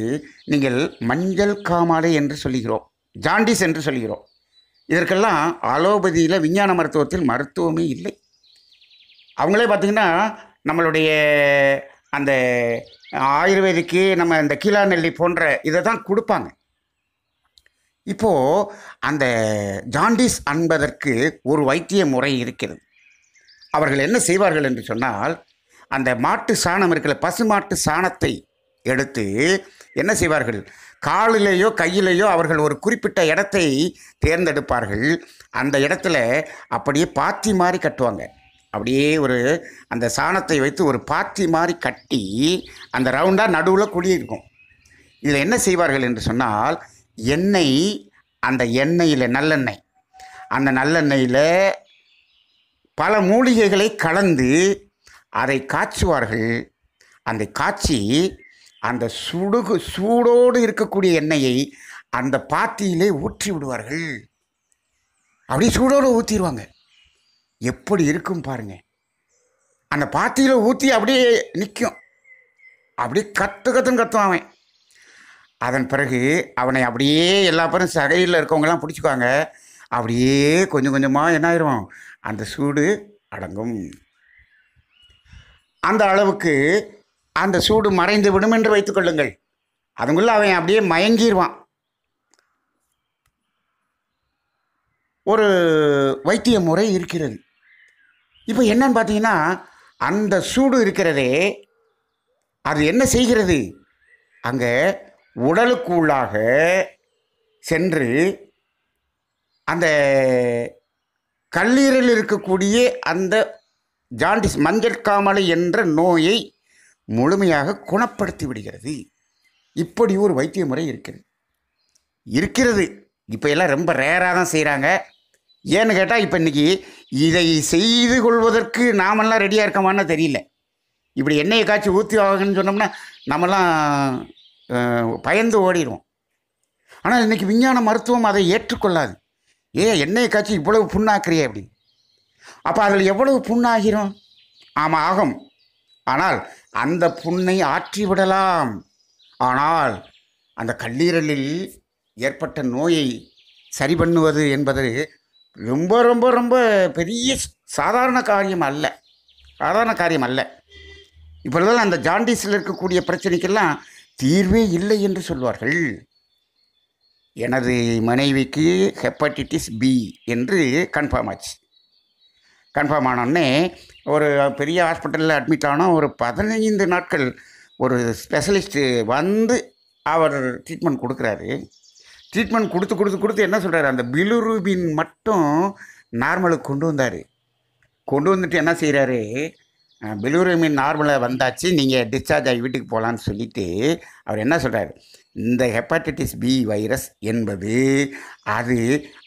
நீங்கள் மஞ்சள் காமாலை என்று சொல்லுகிறோம் ஜாண்டிஸ் என்று சொல்லுகிறோம் இதற்கெல்லாம் அலோபதியில் விஞ்ஞான மருத்துவத்தில் மருத்துவமே இல்லை அவங்களே பார்த்திங்கன்னா நம்மளுடைய அந்த ஆயுர்வேதிக்கு நம்ம இந்த கீழாநெல்லி போன்ற இதை தான் கொடுப்பாங்க இப்போது அந்த ஜாண்டிஸ் அன்பதற்கு ஒரு வைத்திய முறை இருக்கிறது அவர்கள் என்ன செய்வார்கள் என்று சொன்னால் அந்த மாட்டு சாணம் இருக்கிற பசுமாட்டு சாணத்தை எடுத்து என்ன செய்வார்கள் காலிலேயோ கையிலேயோ அவர்கள் ஒரு குறிப்பிட்ட இடத்தை தேர்ந்தெடுப்பார்கள் அந்த இடத்துல அப்படியே பாத்தி மாதிரி கட்டுவாங்க அப்படியே ஒரு அந்த சாணத்தை வைத்து ஒரு பாத்தி மாதிரி கட்டி அந்த ரவுண்டாக நடுவில் குடியிருக்கும் இதில் என்ன செய்வார்கள் என்று சொன்னால் எண்ணெய் அந்த எண்ணெயில் நல்லெண்ணெய் அந்த நல்லெண்ணெயில் பல மூலிகைகளை கலந்து அதை காய்ச்சுவார்கள் அந்த காய்ச்சி அந்த சுடுகு சூடோடு இருக்கக்கூடிய எண்ணெயை அந்த பாத்தியிலே ஊற்றி விடுவார்கள் அப்படி சூடோடு ஊற்றிடுவாங்க எப்படி இருக்கும் பாருங்க அந்த பாத்தியில் ஊற்றி அப்படியே நிற்கும் அப்படியே கற்று கத்துன்னு கத்துவான் அவன் அதன் பிறகு அவனை அப்படியே எல்லா பேரும் சகையில் இருக்கவங்கெல்லாம் பிடிச்சிக்குவாங்க அப்படியே கொஞ்சம் கொஞ்சமாக என்ன ஆயிரும் அந்த சூடு அடங்கும் அந்த அளவுக்கு அந்த சூடு மறைந்து விடும் என்று வைத்துக்கொள்ளுங்கள் அதுக்குள்ளே அவன் அப்படியே மயங்கிடுவான் ஒரு வைத்திய முறை இருக்கிறது இப்போ என்னன்னு பார்த்தீங்கன்னா அந்த சூடு இருக்கிறதே அது என்ன செய்கிறது அங்கே உடலுக்கு உள்ளாக சென்று அந்த கல்லீரல் இருக்கக்கூடிய அந்த ஜாண்டிஸ் மஞ்சள் காமலை என்ற நோயை முழுமையாக குணப்படுத்தி விடுகிறது இப்படி ஒரு வைத்திய முறை இருக்கிறது இருக்கிறது இப்போ எல்லாம் ரொம்ப ரேராக தான் செய்கிறாங்க ஏன்னு கேட்டால் இப்போ இன்றைக்கி இதை செய்து கொள்வதற்கு நாமெல்லாம் ரெடியாக இருக்கோமான்னு தெரியல இப்படி எண்ணெயை காய்ச்சி ஊற்றி ஆகுன்னு சொன்னோம்னா நம்மலாம் பயந்து ஓடிடுவோம் ஆனால் இன்றைக்கி விஞ்ஞான மருத்துவம் அதை ஏற்றுக்கொள்ளாது ஏன் எண்ணெயை காய்ச்சி இவ்வளவு புண்ணாக்குறியே அப்படின்னு அப்போ அதில் எவ்வளவு புண்ணாகிறோம் ஆமாம் ஆகும் ஆனால் அந்த புண்ணை ஆற்றிவிடலாம் ஆனால் அந்த கல்லீரலில் ஏற்பட்ட நோயை சரி பண்ணுவது என்பது ரொம்ப ரொம்ப ரொம்ப பெரிய சாதாரண காரியம் அல்ல சாதாரண காரியம் அல்ல இப்பொழுதெல்லாம் அந்த ஜாண்டிஸில் இருக்கக்கூடிய பிரச்சனைக்கெல்லாம் தீர்வே இல்லை என்று சொல்வார்கள் எனது மனைவிக்கு ஹெப்படைட்டிஸ் பி என்று கன்ஃபார்ம் ஆச்சு கன்ஃபார்ம் ஆனோடனே ஒரு பெரிய ஹாஸ்பிட்டலில் அட்மிட் ஆனால் ஒரு பதினைந்து நாட்கள் ஒரு ஸ்பெஷலிஸ்ட்டு வந்து அவர் ட்ரீட்மெண்ட் கொடுக்குறாரு ட்ரீட்மெண்ட் கொடுத்து கொடுத்து கொடுத்து என்ன சொல்கிறார் அந்த பிலுரூபின் மட்டும் நார்மலுக்கு கொண்டு வந்தார் கொண்டு வந்துட்டு என்ன செய்கிறாரு பிலுரூபின் நார்மலாக வந்தாச்சு நீங்கள் டிஸ்சார்ஜ் ஆகி வீட்டுக்கு போகலான்னு சொல்லிவிட்டு அவர் என்ன சொல்கிறாரு இந்த ஹெப்பாட்டிட்டிஸ் பி வைரஸ் என்பது அது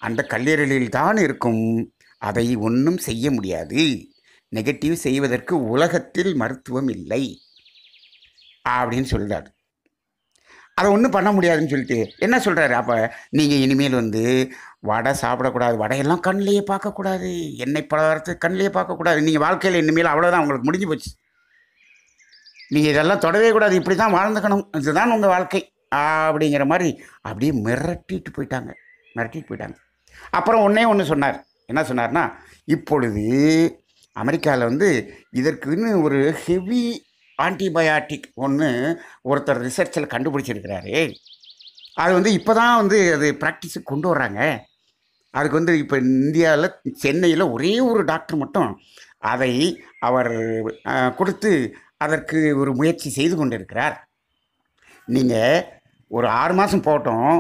அந்த கல்லீரலில் தான் இருக்கும் அதை ஒன்றும் செய்ய முடியாது நெகட்டிவ் செய்வதற்கு உலகத்தில் மருத்துவம் இல்லை அப்படின்னு சொல்கிறார் அதை ஒன்றும் பண்ண முடியாதுன்னு சொல்லிட்டு என்ன சொல்கிறாரு அப்போ நீங்கள் இனிமேல் வந்து வடை சாப்பிடக்கூடாது வடையெல்லாம் கண்ணிலேயே பார்க்கக்கூடாது எண்ணெய் பலகாரத்து கண்ணிலேயே பார்க்கக்கூடாது நீங்கள் வாழ்க்கையில் இனிமேல் அவ்வளோதான் உங்களுக்கு முடிஞ்சு போச்சு நீங்கள் இதெல்லாம் தொடவே கூடாது இப்படி தான் வாழ்ந்துக்கணும் இதுதான் உங்கள் வாழ்க்கை அப்படிங்கிற மாதிரி அப்படியே மிரட்டிட்டு போயிட்டாங்க மிரட்டிட்டு போயிட்டாங்க அப்புறம் ஒன்றே ஒன்று சொன்னார் என்ன சொன்னார்னா இப்பொழுது அமெரிக்காவில் வந்து இதற்குன்னு ஒரு ஹெவி ஆன்டிபயாட்டிக் ஒன்று ஒருத்தர் ரிசர்ச்சில் கண்டுபிடிச்சிருக்கிறாரு அது வந்து இப்போ தான் வந்து அது ப்ராக்டிஸுக்கு கொண்டு வர்றாங்க அதுக்கு வந்து இப்போ இந்தியாவில் சென்னையில் ஒரே ஒரு டாக்டர் மட்டும் அதை அவர் கொடுத்து அதற்கு ஒரு முயற்சி செய்து கொண்டிருக்கிறார் நீங்கள் ஒரு ஆறு மாதம் போட்டோம்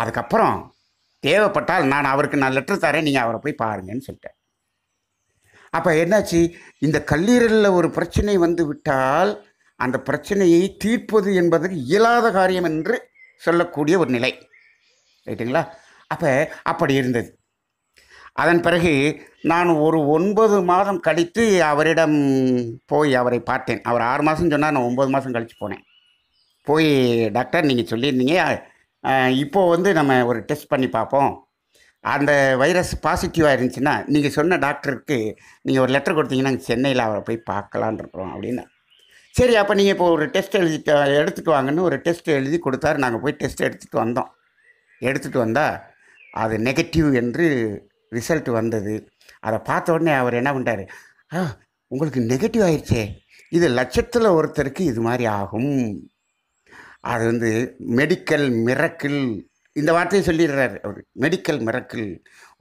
அதுக்கப்புறம் தேவைப்பட்டால் நான் அவருக்கு நான் லெட்டர் தரேன் நீங்கள் அவரை போய் பாருங்கன்னு சொல்லிட்டேன் அப்போ என்னாச்சு இந்த கல்லீரலில் ஒரு பிரச்சனை வந்து விட்டால் அந்த பிரச்சனையை தீர்ப்பது என்பதற்கு இயலாத காரியம் என்று சொல்லக்கூடிய ஒரு நிலை ரைட்டுங்களா அப்போ அப்படி இருந்தது அதன் பிறகு நான் ஒரு ஒன்பது மாதம் கழித்து அவரிடம் போய் அவரை பார்த்தேன் அவர் ஆறு மாதம் சொன்னால் நான் ஒம்பது மாதம் கழித்து போனேன் போய் டாக்டர் நீங்கள் சொல்லியிருந்தீங்க இப்போது வந்து நம்ம ஒரு டெஸ்ட் பண்ணி பார்ப்போம் அந்த வைரஸ் பாசிட்டிவாக இருந்துச்சுன்னா நீங்கள் சொன்ன டாக்டருக்கு நீங்கள் ஒரு லெட்டர் கொடுத்தீங்கன்னா சென்னையில் அவரை போய் பார்க்கலான் இருக்கிறோம் அப்படின்னு சரி அப்போ நீங்கள் இப்போ ஒரு டெஸ்ட் எழுதி எடுத்துகிட்டு வாங்கன்னு ஒரு டெஸ்ட் எழுதி கொடுத்தாரு நாங்கள் போய் டெஸ்ட் எடுத்துகிட்டு வந்தோம் எடுத்துகிட்டு வந்தால் அது நெகட்டிவ் என்று ரிசல்ட் வந்தது அதை பார்த்த உடனே அவர் என்ன பண்ணிட்டார் ஆ உங்களுக்கு நெகட்டிவ் ஆயிடுச்சே இது லட்சத்தில் ஒருத்தருக்கு இது மாதிரி ஆகும் அது வந்து மெடிக்கல் மிரக்கில் இந்த வார்த்தையை சொல்லிடுறார் அவர் மெடிக்கல் மிரக்கில்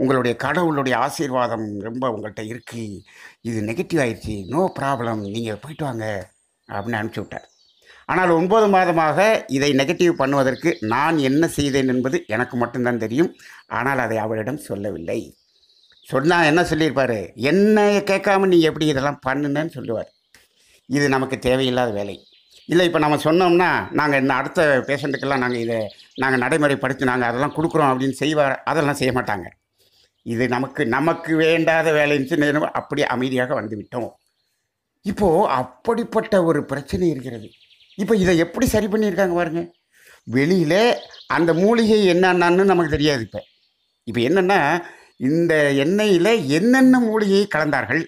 உங்களுடைய கடவுளுடைய ஆசீர்வாதம் ரொம்ப உங்கள்கிட்ட இருக்குது இது நெகட்டிவ் ஆயிடுச்சு நோ ப்ராப்ளம் நீங்கள் போயிட்டு வாங்க அப்படின்னு அனுப்பிச்சி விட்டார் ஆனால் ஒன்பது மாதமாக இதை நெகட்டிவ் பண்ணுவதற்கு நான் என்ன செய்தேன் என்பது எனக்கு மட்டும்தான் தெரியும் ஆனால் அதை அவரிடம் சொல்லவில்லை சொன்னால் என்ன சொல்லியிருப்பார் என்னையை கேட்காம நீங்கள் எப்படி இதெல்லாம் பண்ணுனேன்னு சொல்லுவார் இது நமக்கு தேவையில்லாத வேலை இல்லை இப்போ நம்ம சொன்னோம்னா நாங்கள் இந்த அடுத்த பேஷண்ட்டுக்கெல்லாம் நாங்கள் இதை நாங்கள் நடைமுறைப்படுத்தி நாங்கள் அதெல்லாம் கொடுக்குறோம் அப்படின்னு செய்வார் அதெல்லாம் செய்ய மாட்டாங்க இது நமக்கு நமக்கு வேண்டாத வேலைன்னு அப்படி அமைதியாக வந்து விட்டோம் இப்போது அப்படிப்பட்ட ஒரு பிரச்சனை இருக்கிறது இப்போ இதை எப்படி சரி பண்ணியிருக்காங்க பாருங்க வெளியில் அந்த மூலிகை என்னென்னு நமக்கு தெரியாது இப்போ இப்போ என்னென்னா இந்த எண்ணெயில் என்னென்ன மூலிகையை கலந்தார்கள்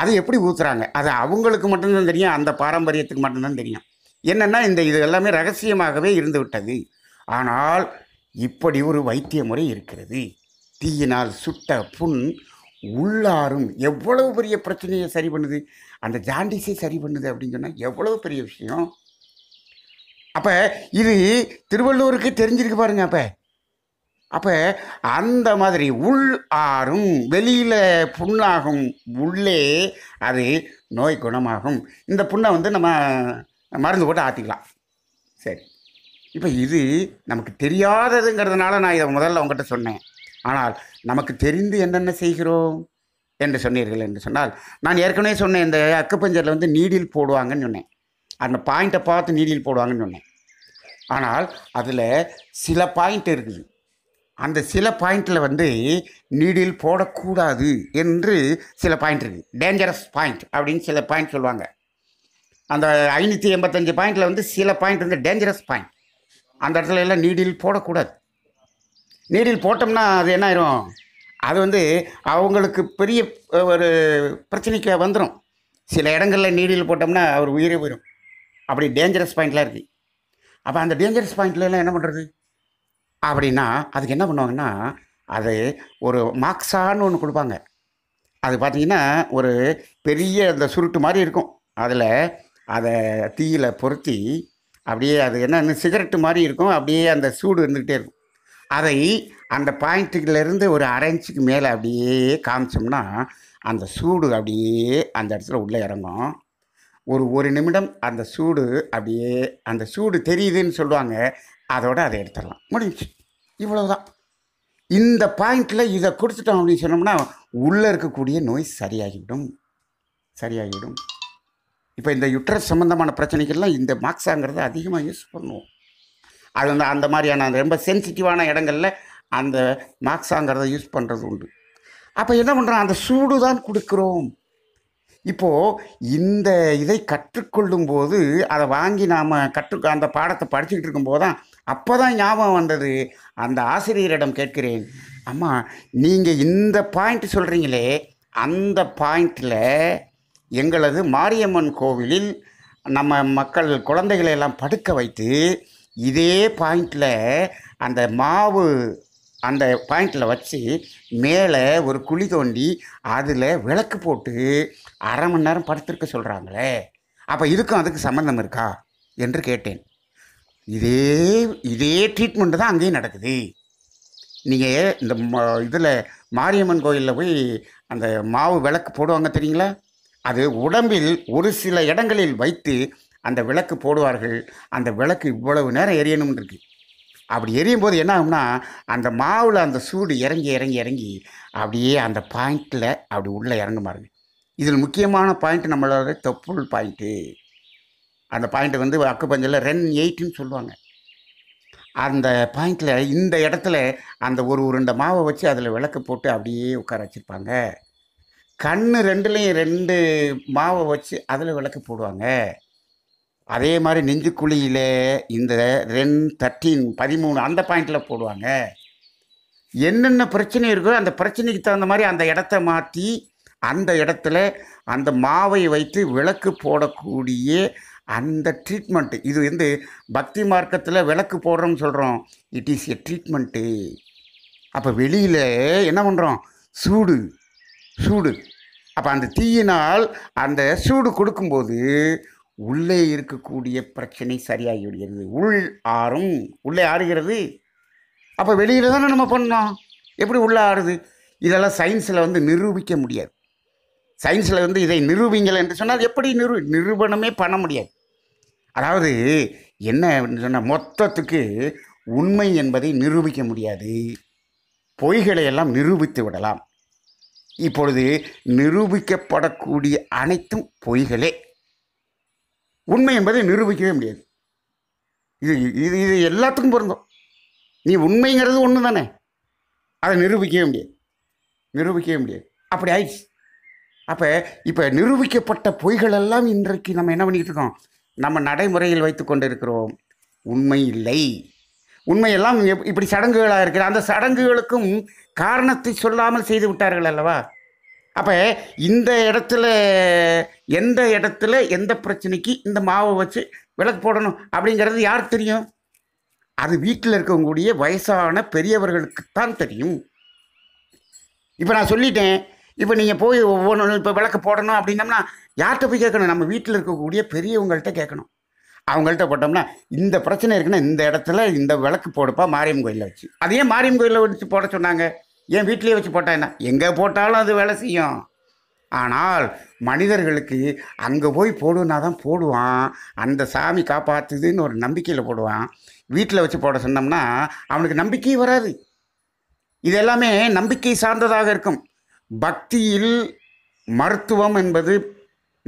அதை எப்படி ஊற்றுறாங்க அது அவங்களுக்கு மட்டும்தான் தெரியும் அந்த பாரம்பரியத்துக்கு மட்டும்தான் தெரியும் என்னென்னா இந்த இது எல்லாமே ரகசியமாகவே இருந்து விட்டது ஆனால் இப்படி ஒரு வைத்திய முறை இருக்கிறது தீயினால் சுட்ட புண் உள்ளாரும் எவ்வளவு பெரிய பிரச்சனையை சரி பண்ணுது அந்த ஜாண்டிஸை சரி பண்ணுது அப்படின்னு சொன்னால் எவ்வளோ பெரிய விஷயம் அப்போ இது திருவள்ளூருக்கு தெரிஞ்சிருக்கு பாருங்க அப்போ அப்போ அந்த மாதிரி உள் ஆறும் வெளியில் புண்ணாகும் உள்ளே அது நோய் குணமாகும் இந்த புண்ணை வந்து நம்ம மருந்து போட்டு ஆற்றிக்கலாம் சரி இப்போ இது நமக்கு தெரியாததுங்கிறதுனால நான் இதை முதல்ல உங்கள்கிட்ட சொன்னேன் ஆனால் நமக்கு தெரிந்து என்னென்ன செய்கிறோம் என்று சொன்னீர்கள் என்று சொன்னால் நான் ஏற்கனவே சொன்னேன் இந்த அக்குப்பஞ்சரில் வந்து நீடில் போடுவாங்கன்னு சொன்னேன் அந்த பாயிண்ட்டை பார்த்து நீடில் போடுவாங்கன்னு சொன்னேன் ஆனால் அதில் சில பாயிண்ட் இருக்குது அந்த சில பாயிண்டில் வந்து நீடில் போடக்கூடாது என்று சில பாயிண்ட் இருக்குது டேஞ்சரஸ் பாயிண்ட் அப்படின்னு சில பாயிண்ட் சொல்லுவாங்க அந்த ஐநூற்றி எண்பத்தஞ்சு பாயிண்டில் வந்து சில பாயிண்ட் வந்து டேஞ்சரஸ் பாயிண்ட் அந்த இடத்துல எல்லாம் நீடில் போடக்கூடாது நீடில் போட்டோம்னா அது என்ன ஆயிரும் அது வந்து அவங்களுக்கு பெரிய ஒரு பிரச்சனைக்கு வந்துடும் சில இடங்களில் நீடில் போட்டோம்னா அவர் உயிரே போயிடும் அப்படி டேஞ்சரஸ் பாயிண்ட்லாம் இருக்குது அப்போ அந்த டேஞ்சரஸ் பாயிண்ட்லலாம் என்ன பண்ணுறது அப்படின்னா அதுக்கு என்ன பண்ணுவாங்கன்னா அது ஒரு மாக்ஸான்னு ஒன்று கொடுப்பாங்க அது பார்த்திங்கன்னா ஒரு பெரிய அந்த சுருட்டு மாதிரி இருக்கும் அதில் அதை தீயில் பொருத்தி அப்படியே அது என்னென்ன சிகரெட்டு மாதிரி இருக்கும் அப்படியே அந்த சூடு இருந்துக்கிட்டே இருக்கும் அதை அந்த பாயிண்ட்டுக்குலேருந்து ஒரு அரை மேலே அப்படியே காமிச்சோம்னா அந்த சூடு அப்படியே அந்த இடத்துல உள்ளே இறங்கும் ஒரு ஒரு நிமிடம் அந்த சூடு அப்படியே அந்த சூடு தெரியுதுன்னு சொல்லுவாங்க அதோடு அதை எடுத்துடலாம் முடிஞ்சு இவ்வளோ தான் இந்த பாயிண்டில் இதை கொடுத்துட்டோம் அப்படின்னு சொன்னோம்னா உள்ளே இருக்கக்கூடிய நோய் சரியாகிவிடும் சரியாகிவிடும் இப்போ இந்த யுட்ரஸ் சம்மந்தமான பிரச்சனைகள்லாம் இந்த மாக்ஸாங்கிறத அதிகமாக யூஸ் பண்ணுவோம் அது வந்து அந்த மாதிரியான அந்த ரொம்ப சென்சிட்டிவான இடங்களில் அந்த மாக்ஸாங்கிறத யூஸ் பண்ணுறது உண்டு அப்போ என்ன பண்ணுறோம் அந்த சூடு தான் கொடுக்குறோம் இப்போது இந்த இதை கற்றுக்கொள்ளும் போது அதை வாங்கி நாம் கற்று அந்த பாடத்தை படிச்சுக்கிட்டு இருக்கும்போது தான் அப்போ தான் ஞாபகம் வந்தது அந்த ஆசிரியரிடம் கேட்கிறேன் அம்மா நீங்கள் இந்த பாயிண்ட் சொல்கிறீங்களே அந்த பாயிண்டில் எங்களது மாரியம்மன் கோவிலில் நம்ம மக்கள் குழந்தைகளை எல்லாம் படுக்க வைத்து இதே பாயிண்டில் அந்த மாவு அந்த பாயிண்டில் வச்சு மேலே ஒரு குழி தோண்டி அதில் விளக்கு போட்டு அரை மணி நேரம் படுத்திருக்க சொல்கிறாங்களே அப்போ இதுக்கும் அதுக்கு சம்மந்தம் இருக்கா என்று கேட்டேன் இதே இதே ட்ரீட்மெண்ட்டு தான் அங்கேயும் நடக்குது நீங்கள் இந்த இதில் மாரியம்மன் கோயிலில் போய் அந்த மாவு விளக்கு போடுவாங்க தெரியுங்களா அது உடம்பில் ஒரு சில இடங்களில் வைத்து அந்த விளக்கு போடுவார்கள் அந்த விளக்கு இவ்வளவு நேரம் எரியணும்னு இருக்குது அப்படி எரியும் போது என்ன ஆகும்னா அந்த மாவில் அந்த சூடு இறங்கி இறங்கி இறங்கி அப்படியே அந்த பாயிண்டில் அப்படி உள்ளே இறங்க மாறுங்க இதில் முக்கியமான பாயிண்ட் நம்மளோட தொப்புள் பாயிண்ட்டு அந்த பாயிண்ட்டை வந்து அக்குப்பஞ்சலில் ரென் எயிட்டுன்னு சொல்லுவாங்க அந்த பாயிண்டில் இந்த இடத்துல அந்த ஒரு உருண்டை மாவை வச்சு அதில் விளக்கு போட்டு அப்படியே உட்கார வச்சுருப்பாங்க கண் ரெண்டுலேயும் ரெண்டு மாவை வச்சு அதில் விளக்கு போடுவாங்க அதே மாதிரி நெஞ்சுக்குழியில் இந்த ரென் தேர்ட்டின் பதிமூணு அந்த பாயிண்டில் போடுவாங்க என்னென்ன பிரச்சனை இருக்கோ அந்த பிரச்சனைக்கு தகுந்த மாதிரி அந்த இடத்த மாற்றி அந்த இடத்துல அந்த மாவை வைத்து விளக்கு போடக்கூடிய அந்த ட்ரீட்மெண்ட்டு இது வந்து பக்தி மார்க்கத்தில் விளக்கு போடுறோம்னு சொல்கிறோம் இட் இஸ் எ ட்ரீட்மெண்ட்டு அப்போ வெளியில் என்ன பண்ணுறோம் சூடு சூடு அப்போ அந்த தீயினால் அந்த சூடு கொடுக்கும்போது உள்ளே இருக்கக்கூடிய பிரச்சனை சரியாகி விடுகிறது உள் ஆறும் உள்ளே ஆறுகிறது அப்போ வெளியில் தானே நம்ம பண்ணோம் எப்படி உள்ளே ஆறுது இதெல்லாம் சயின்ஸில் வந்து நிரூபிக்க முடியாது சயின்ஸில் வந்து இதை நிரூபிங்கள் என்று சொன்னால் எப்படி நிரூ நிரூபணமே பண்ண முடியாது அதாவது என்ன சொன்னால் மொத்தத்துக்கு உண்மை என்பதை நிரூபிக்க முடியாது பொய்களை எல்லாம் நிரூபித்து விடலாம் இப்பொழுது நிரூபிக்கப்படக்கூடிய அனைத்தும் பொய்களே உண்மை என்பதை நிரூபிக்கவே முடியாது இது இது இது எல்லாத்துக்கும் பொருந்தும் நீ உண்மைங்கிறது ஒன்று தானே அதை நிரூபிக்கவே முடியாது நிரூபிக்கவே முடியாது அப்படி ஆயிடுச்சு அப்போ இப்போ நிரூபிக்கப்பட்ட பொய்கள் எல்லாம் இன்றைக்கு நம்ம என்ன பண்ணிக்கிட்டு இருக்கோம் நம்ம நடைமுறையில் வைத்து கொண்டு இருக்கிறோம் உண்மை இல்லை உண்மையெல்லாம் இப்படி சடங்குகளாக இருக்கிற அந்த சடங்குகளுக்கும் காரணத்தை சொல்லாமல் செய்து விட்டார்கள் அல்லவா அப்போ இந்த இடத்துல எந்த இடத்துல எந்த பிரச்சனைக்கு இந்த மாவை வச்சு விளக்கு போடணும் அப்படிங்கிறது யார் தெரியும் அது வீட்டில் இருக்கக்கூடிய வயசான பெரியவர்களுக்குத்தான் தெரியும் இப்போ நான் சொல்லிட்டேன் இப்போ நீங்கள் போய் ஒவ்வொன்று இப்போ விளக்கு போடணும் அப்படின்னம்னா யார்கிட்ட போய் கேட்கணும் நம்ம வீட்டில் இருக்கக்கூடிய பெரியவங்கள்ட்ட கேட்கணும் அவங்கள்ட்ட போட்டோம்னா இந்த பிரச்சனை இருக்குன்னா இந்த இடத்துல இந்த விளக்கு போடுப்பா மாரியம்மன் கோயிலில் வச்சு அதையே மாரியம் கோயிலில் வச்சு போட சொன்னாங்க ஏன் வீட்லேயே வச்சு போட்டா என்ன எங்கே போட்டாலும் அது வேலை செய்யும் ஆனால் மனிதர்களுக்கு அங்கே போய் போடுனா தான் போடுவான் அந்த சாமி காப்பாற்றுதுன்னு ஒரு நம்பிக்கையில் போடுவான் வீட்டில் வச்சு போட சொன்னோம்னா அவனுக்கு நம்பிக்கையும் வராது இது எல்லாமே நம்பிக்கை சார்ந்ததாக இருக்கும் பக்தியில் மருத்துவம் என்பது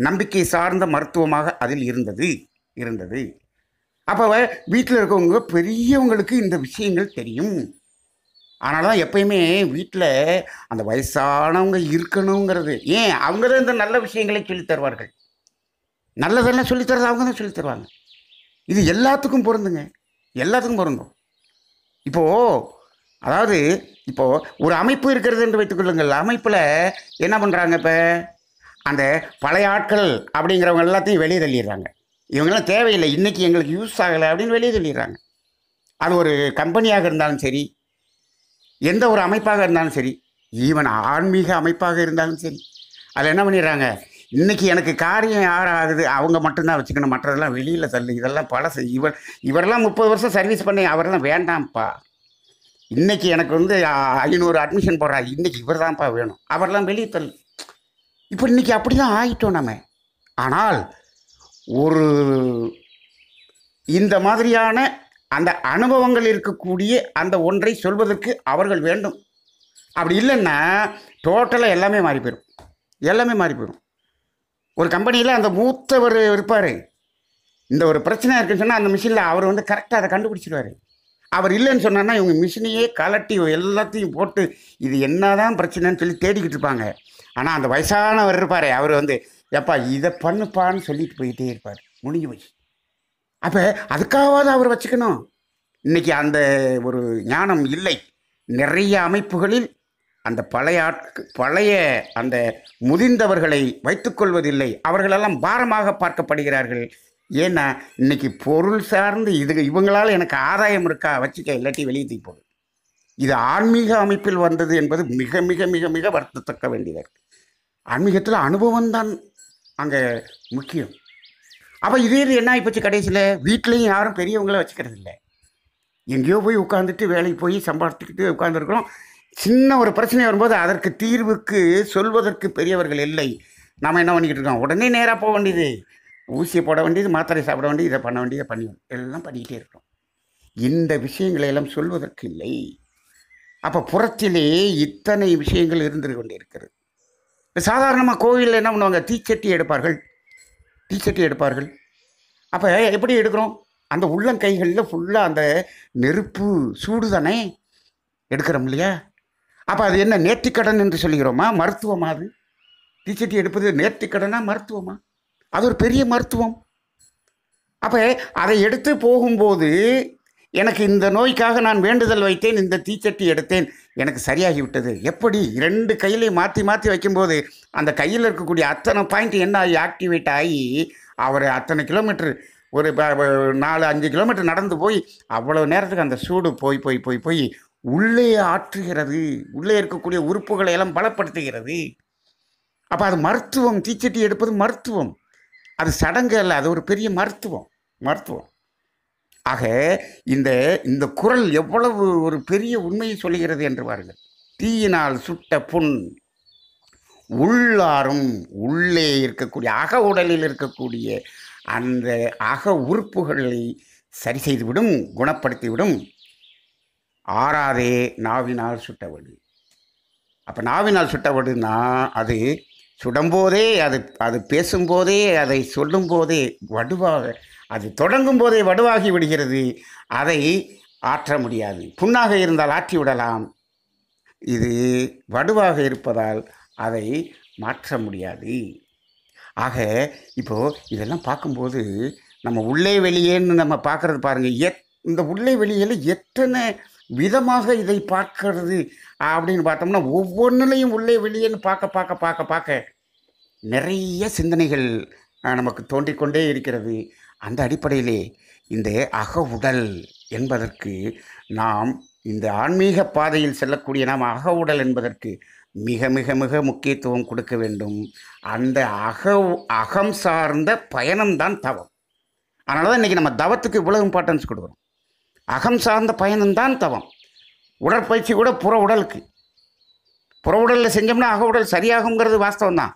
நம்பிக்கை சார்ந்த மருத்துவமாக அதில் இருந்தது இருந்தது அப்போ வீட்டில் இருக்கவங்க பெரியவங்களுக்கு இந்த விஷயங்கள் தெரியும் அதனால தான் எப்பயுமே வீட்டில் அந்த வயசானவங்க இருக்கணுங்கிறது ஏன் அவங்க தான் இந்த நல்ல விஷயங்களை சொல்லித்தருவார்கள் தருவார்கள் நல்லதெல்லாம் சொல்லித்தரது அவங்க தான் சொல்லித்தருவாங்க தருவாங்க இது எல்லாத்துக்கும் பொருந்துங்க எல்லாத்துக்கும் பொருந்தும் இப்போது அதாவது இப்போது ஒரு அமைப்பு இருக்கிறது என்று வைத்துக் கொள்ளுங்கள் அமைப்பில் என்ன பண்ணுறாங்க இப்போ அந்த பழைய ஆட்கள் அப்படிங்கிறவங்க எல்லாத்தையும் வெளியே தள்ளிடுறாங்க இவங்கெல்லாம் தேவையில்லை இன்றைக்கி எங்களுக்கு யூஸ் ஆகலை அப்படின்னு வெளியே தள்ளிடுறாங்க அது ஒரு கம்பெனியாக இருந்தாலும் சரி எந்த ஒரு அமைப்பாக இருந்தாலும் சரி ஈவன் ஆன்மீக அமைப்பாக இருந்தாலும் சரி அதில் என்ன பண்ணிடுறாங்க இன்றைக்கி எனக்கு காரியம் யார் ஆகுது அவங்க மட்டும்தான் வச்சுக்கணும் மற்றதெல்லாம் வெளியில் தள்ளு இதெல்லாம் பழசு இவர் இவரெல்லாம் முப்பது வருஷம் சர்வீஸ் பண்ணி அவரெல்லாம் வேண்டாம்ப்பா இன்றைக்கி எனக்கு வந்து ஐநூறு அட்மிஷன் போடுறாரு இன்றைக்கி இவர் தான்ப்பா வேணும் அவர்லாம் வெளியே தள்ளு இப்போ இன்றைக்கி அப்படி தான் ஆகிட்டோம் நம்ம ஆனால் ஒரு இந்த மாதிரியான அந்த அனுபவங்கள் இருக்கக்கூடிய அந்த ஒன்றை சொல்வதற்கு அவர்கள் வேண்டும் அப்படி இல்லைன்னா டோட்டலாக எல்லாமே மாறி போயிடும் எல்லாமே மாறி போயிடும் ஒரு கம்பெனியில் அந்த மூத்தவர் இருப்பார் இந்த ஒரு பிரச்சனை இருக்குன்னு சொன்னால் அந்த மிஷினில் அவர் வந்து கரெக்டாக அதை கண்டுபிடிச்சிடுவார் அவர் இல்லைன்னு சொன்னார்னா இவங்க மிஷினையே கலட்டி எல்லாத்தையும் போட்டு இது என்ன தான் பிரச்சனைன்னு சொல்லி தேடிக்கிட்டு இருப்பாங்க ஆனால் அந்த வயசானவர் இருப்பார் அவர் வந்து எப்பா இதை பண்ணுப்பான்னு சொல்லிட்டு போயிட்டே இருப்பார் முடிஞ்சு போய் அப்போ அதுக்காவது அவர் வச்சுக்கணும் இன்றைக்கி அந்த ஒரு ஞானம் இல்லை நிறைய அமைப்புகளில் அந்த பழைய ஆட்கு பழைய அந்த முதிர்ந்தவர்களை வைத்துக்கொள்வதில்லை அவர்களெல்லாம் பாரமாக பார்க்கப்படுகிறார்கள் ஏன்னா இன்னைக்கு பொருள் சார்ந்து இது இவங்களால் எனக்கு ஆதாயம் இருக்கா வச்சுக்க இல்லாட்டி வெளியே தூக்கி போகுது இது ஆன்மீக அமைப்பில் வந்தது என்பது மிக மிக மிக மிக வருத்தத்தக்க வேண்டியதாக இருக்குது ஆன்மீகத்தில் அனுபவம் தான் அங்கே முக்கியம் அப்போ இதே இது என்ன ஆகிப்போச்சு கடைசியில் வீட்லேயும் யாரும் பெரியவங்கள வச்சுக்கிறது இல்லை எங்கேயோ போய் உட்காந்துட்டு வேலைக்கு போய் சம்பாதித்துக்கிட்டு உட்காந்துருக்குறோம் சின்ன ஒரு பிரச்சனை வரும்போது அதற்கு தீர்வுக்கு சொல்வதற்கு பெரியவர்கள் இல்லை நாம் என்ன பண்ணிக்கிட்டு இருக்கோம் உடனே நேராக போக வேண்டியது ஊசியை போட வேண்டியது மாத்திரை சாப்பிட வேண்டியது இதை பண்ண வேண்டியதை பண்ணி எல்லாம் பண்ணிக்கிட்டே இருக்கிறோம் இந்த விஷயங்களை எல்லாம் சொல்வதற்கு இல்லை அப்போ புறத்திலே இத்தனை விஷயங்கள் இருந்து கொண்டே இருக்கிறது சாதாரணமாக கோவிலில் என்ன பண்ணுவாங்க தீச்சட்டி எடுப்பார்கள் தீச்சட்டி எடுப்பார்கள் அப்போ எப்படி எடுக்கிறோம் அந்த உள்ளங்கைகளில் ஃபுல்லாக அந்த நெருப்பு சூடு தானே எடுக்கிறோம் இல்லையா அப்போ அது என்ன நேர்த்திக்கடன் என்று சொல்லுகிறோமா மருத்துவமா அது தீச்சட்டி எடுப்பது நேர்த்திக்கடனா மருத்துவமா அது ஒரு பெரிய மருத்துவம் அப்போ அதை எடுத்து போகும்போது எனக்கு இந்த நோய்க்காக நான் வேண்டுதல் வைத்தேன் இந்த தீச்சட்டி எடுத்தேன் எனக்கு சரியாகிவிட்டது எப்படி ரெண்டு கையிலையும் மாற்றி மாற்றி வைக்கும்போது அந்த கையில் இருக்கக்கூடிய அத்தனை பாயிண்ட் என்ன ஆகி ஆக்டிவேட் ஆகி அவர் அத்தனை கிலோமீட்டர் ஒரு நாலு அஞ்சு கிலோமீட்டர் நடந்து போய் அவ்வளோ நேரத்துக்கு அந்த சூடு போய் போய் போய் போய் உள்ளே ஆற்றுகிறது உள்ளே இருக்கக்கூடிய உறுப்புகளை எல்லாம் பலப்படுத்துகிறது அப்போ அது மருத்துவம் தீச்சட்டி எடுப்பது மருத்துவம் அது சடங்கு அல்ல அது ஒரு பெரிய மருத்துவம் மருத்துவம் ஆக இந்த இந்த குரல் எவ்வளவு ஒரு பெரிய உண்மையை சொல்கிறது என்று பாருங்கள் தீயினால் சுட்ட புண் உள்ளாரும் உள்ளே இருக்கக்கூடிய அக உடலில் இருக்கக்கூடிய அந்த அக உறுப்புகளை சரி செய்துவிடும் குணப்படுத்திவிடும் ஆறாதே நாவினால் சுட்டவடு அப்போ நாவினால் சுட்டவடுன்னா அது சுடும்போதே அது அது பேசும்போதே அதை சொல்லும்போதே வடுவாக அது தொடங்கும் போதே வடுவாகி விடுகிறது அதை ஆற்ற முடியாது புண்ணாக இருந்தால் ஆற்றி விடலாம் இது வடுவாக இருப்பதால் அதை மாற்ற முடியாது ஆக இப்போது இதெல்லாம் பார்க்கும்போது நம்ம உள்ளே வெளியேன்னு நம்ம பார்க்குறது பாருங்கள் எத் இந்த உள்ளே வெளியில் எத்தனை விதமாக இதை பார்க்கறது அப்படின்னு பார்த்தோம்னா ஒவ்வொன்றுலையும் உள்ளே வெளியேன்னு பார்க்க பார்க்க பார்க்க பார்க்க நிறைய சிந்தனைகள் நமக்கு தோன்றிக்கொண்டே இருக்கிறது அந்த அடிப்படையிலே இந்த அக உடல் என்பதற்கு நாம் இந்த ஆன்மீக பாதையில் செல்லக்கூடிய நாம் அக உடல் என்பதற்கு மிக மிக மிக முக்கியத்துவம் கொடுக்க வேண்டும் அந்த அக அகம் சார்ந்த பயணம்தான் தவம் அதனால தான் இன்றைக்கி நம்ம தவத்துக்கு இவ்வளோ இம்பார்ட்டன்ஸ் கொடுக்குறோம் அகம் சார்ந்த பயணம்தான் தவம் உடற்பயிற்சி கூட புற உடலுக்கு புற உடலில் செஞ்சோம்னா அக உடல் சரியாகுங்கிறது வாஸ்தவம் தான்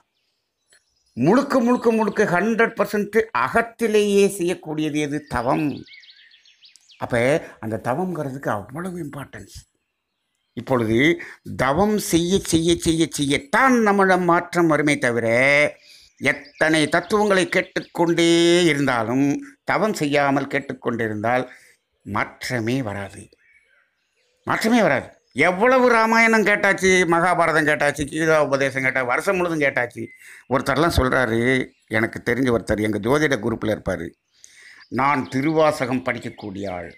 முழுக்க முழுக்க முழுக்க ஹண்ட்ரட் பர்சன்ட்டு அகத்திலேயே செய்யக்கூடியது எது தவம் அப்போ அந்த தவங்கிறதுக்கு அவ்வளவு இம்பார்ட்டன்ஸ் இப்பொழுது தவம் செய்ய செய்ய செய்ய செய்யத்தான் நம்மளை மாற்றம் வருமே தவிர எத்தனை தத்துவங்களை கேட்டுக்கொண்டே இருந்தாலும் தவம் செய்யாமல் கேட்டுக்கொண்டிருந்தால் மாற்றமே வராது மாற்றமே வராது எவ்வளவு ராமாயணம் கேட்டாச்சு மகாபாரதம் கேட்டாச்சு கீதா உபதேசம் கேட்டால் வருஷம் முழுதும் கேட்டாச்சு ஒருத்தர்லாம் சொல்கிறாரு எனக்கு தெரிஞ்ச ஒருத்தர் எங்கள் ஜோதிட குரூப்பில் இருப்பார் நான் திருவாசகம் படிக்கக்கூடிய ஆள்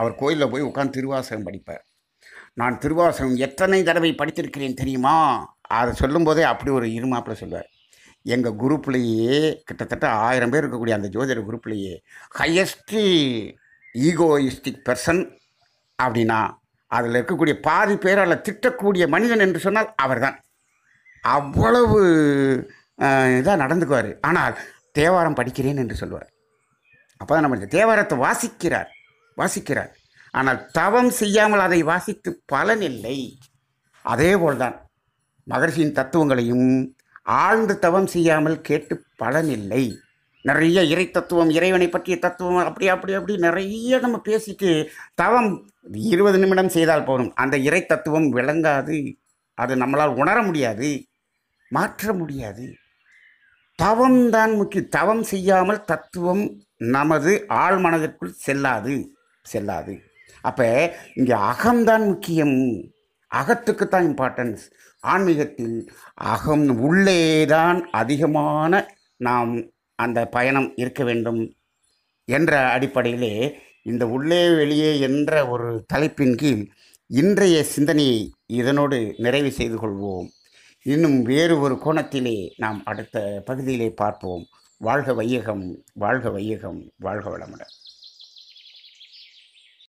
அவர் கோயிலில் போய் உட்காந்து திருவாசகம் படிப்பார் நான் திருவாசகம் எத்தனை தடவை படித்திருக்கிறேன் தெரியுமா அதை சொல்லும்போதே அப்படி ஒரு இருமாப்பில் சொல்வார் எங்கள் குரூப்லேயே கிட்டத்தட்ட ஆயிரம் பேர் இருக்கக்கூடிய அந்த ஜோதிட குரூப்லேயே ஹையஸ்ட்டு ஈகோயிஸ்டிக் பர்சன் அப்படின்னா அதில் இருக்கக்கூடிய பாதி பேரால் திட்டக்கூடிய மனிதன் என்று சொன்னால் அவர்தான் அவ்வளவு இதாக நடந்துக்குவார் ஆனால் தேவாரம் படிக்கிறேன் என்று சொல்வார் அப்போ தான் நம்ம தேவாரத்தை வாசிக்கிறார் வாசிக்கிறார் ஆனால் தவம் செய்யாமல் அதை வாசித்து பலன் இல்லை அதே போல்தான் மகர்ஷியின் தத்துவங்களையும் ஆழ்ந்து தவம் செய்யாமல் கேட்டு பலன் இல்லை நிறைய இறை தத்துவம் இறைவனை பற்றிய தத்துவம் அப்படி அப்படி அப்படி நிறைய நம்ம பேசிட்டு தவம் இருபது நிமிடம் செய்தால் போதும் அந்த இறை தத்துவம் விளங்காது அது நம்மளால் உணர முடியாது மாற்ற முடியாது தவம் தான் முக்கியம் தவம் செய்யாமல் தத்துவம் நமது ஆள் மனதிற்குள் செல்லாது செல்லாது அப்போ இங்கே அகம்தான் முக்கியம் அகத்துக்கு தான் இம்பார்ட்டன்ஸ் ஆன்மீகத்தில் அகம் உள்ளே தான் அதிகமான நாம் அந்த பயணம் இருக்க வேண்டும் என்ற அடிப்படையிலே இந்த உள்ளே வெளியே என்ற ஒரு தலைப்பின் கீழ் இன்றைய சிந்தனையை இதனோடு நிறைவு செய்து கொள்வோம் இன்னும் வேறு ஒரு கோணத்திலே நாம் அடுத்த பகுதியிலே பார்ப்போம் வாழ்க வையகம் வாழ்க வையகம் வாழ்க வளமுடன்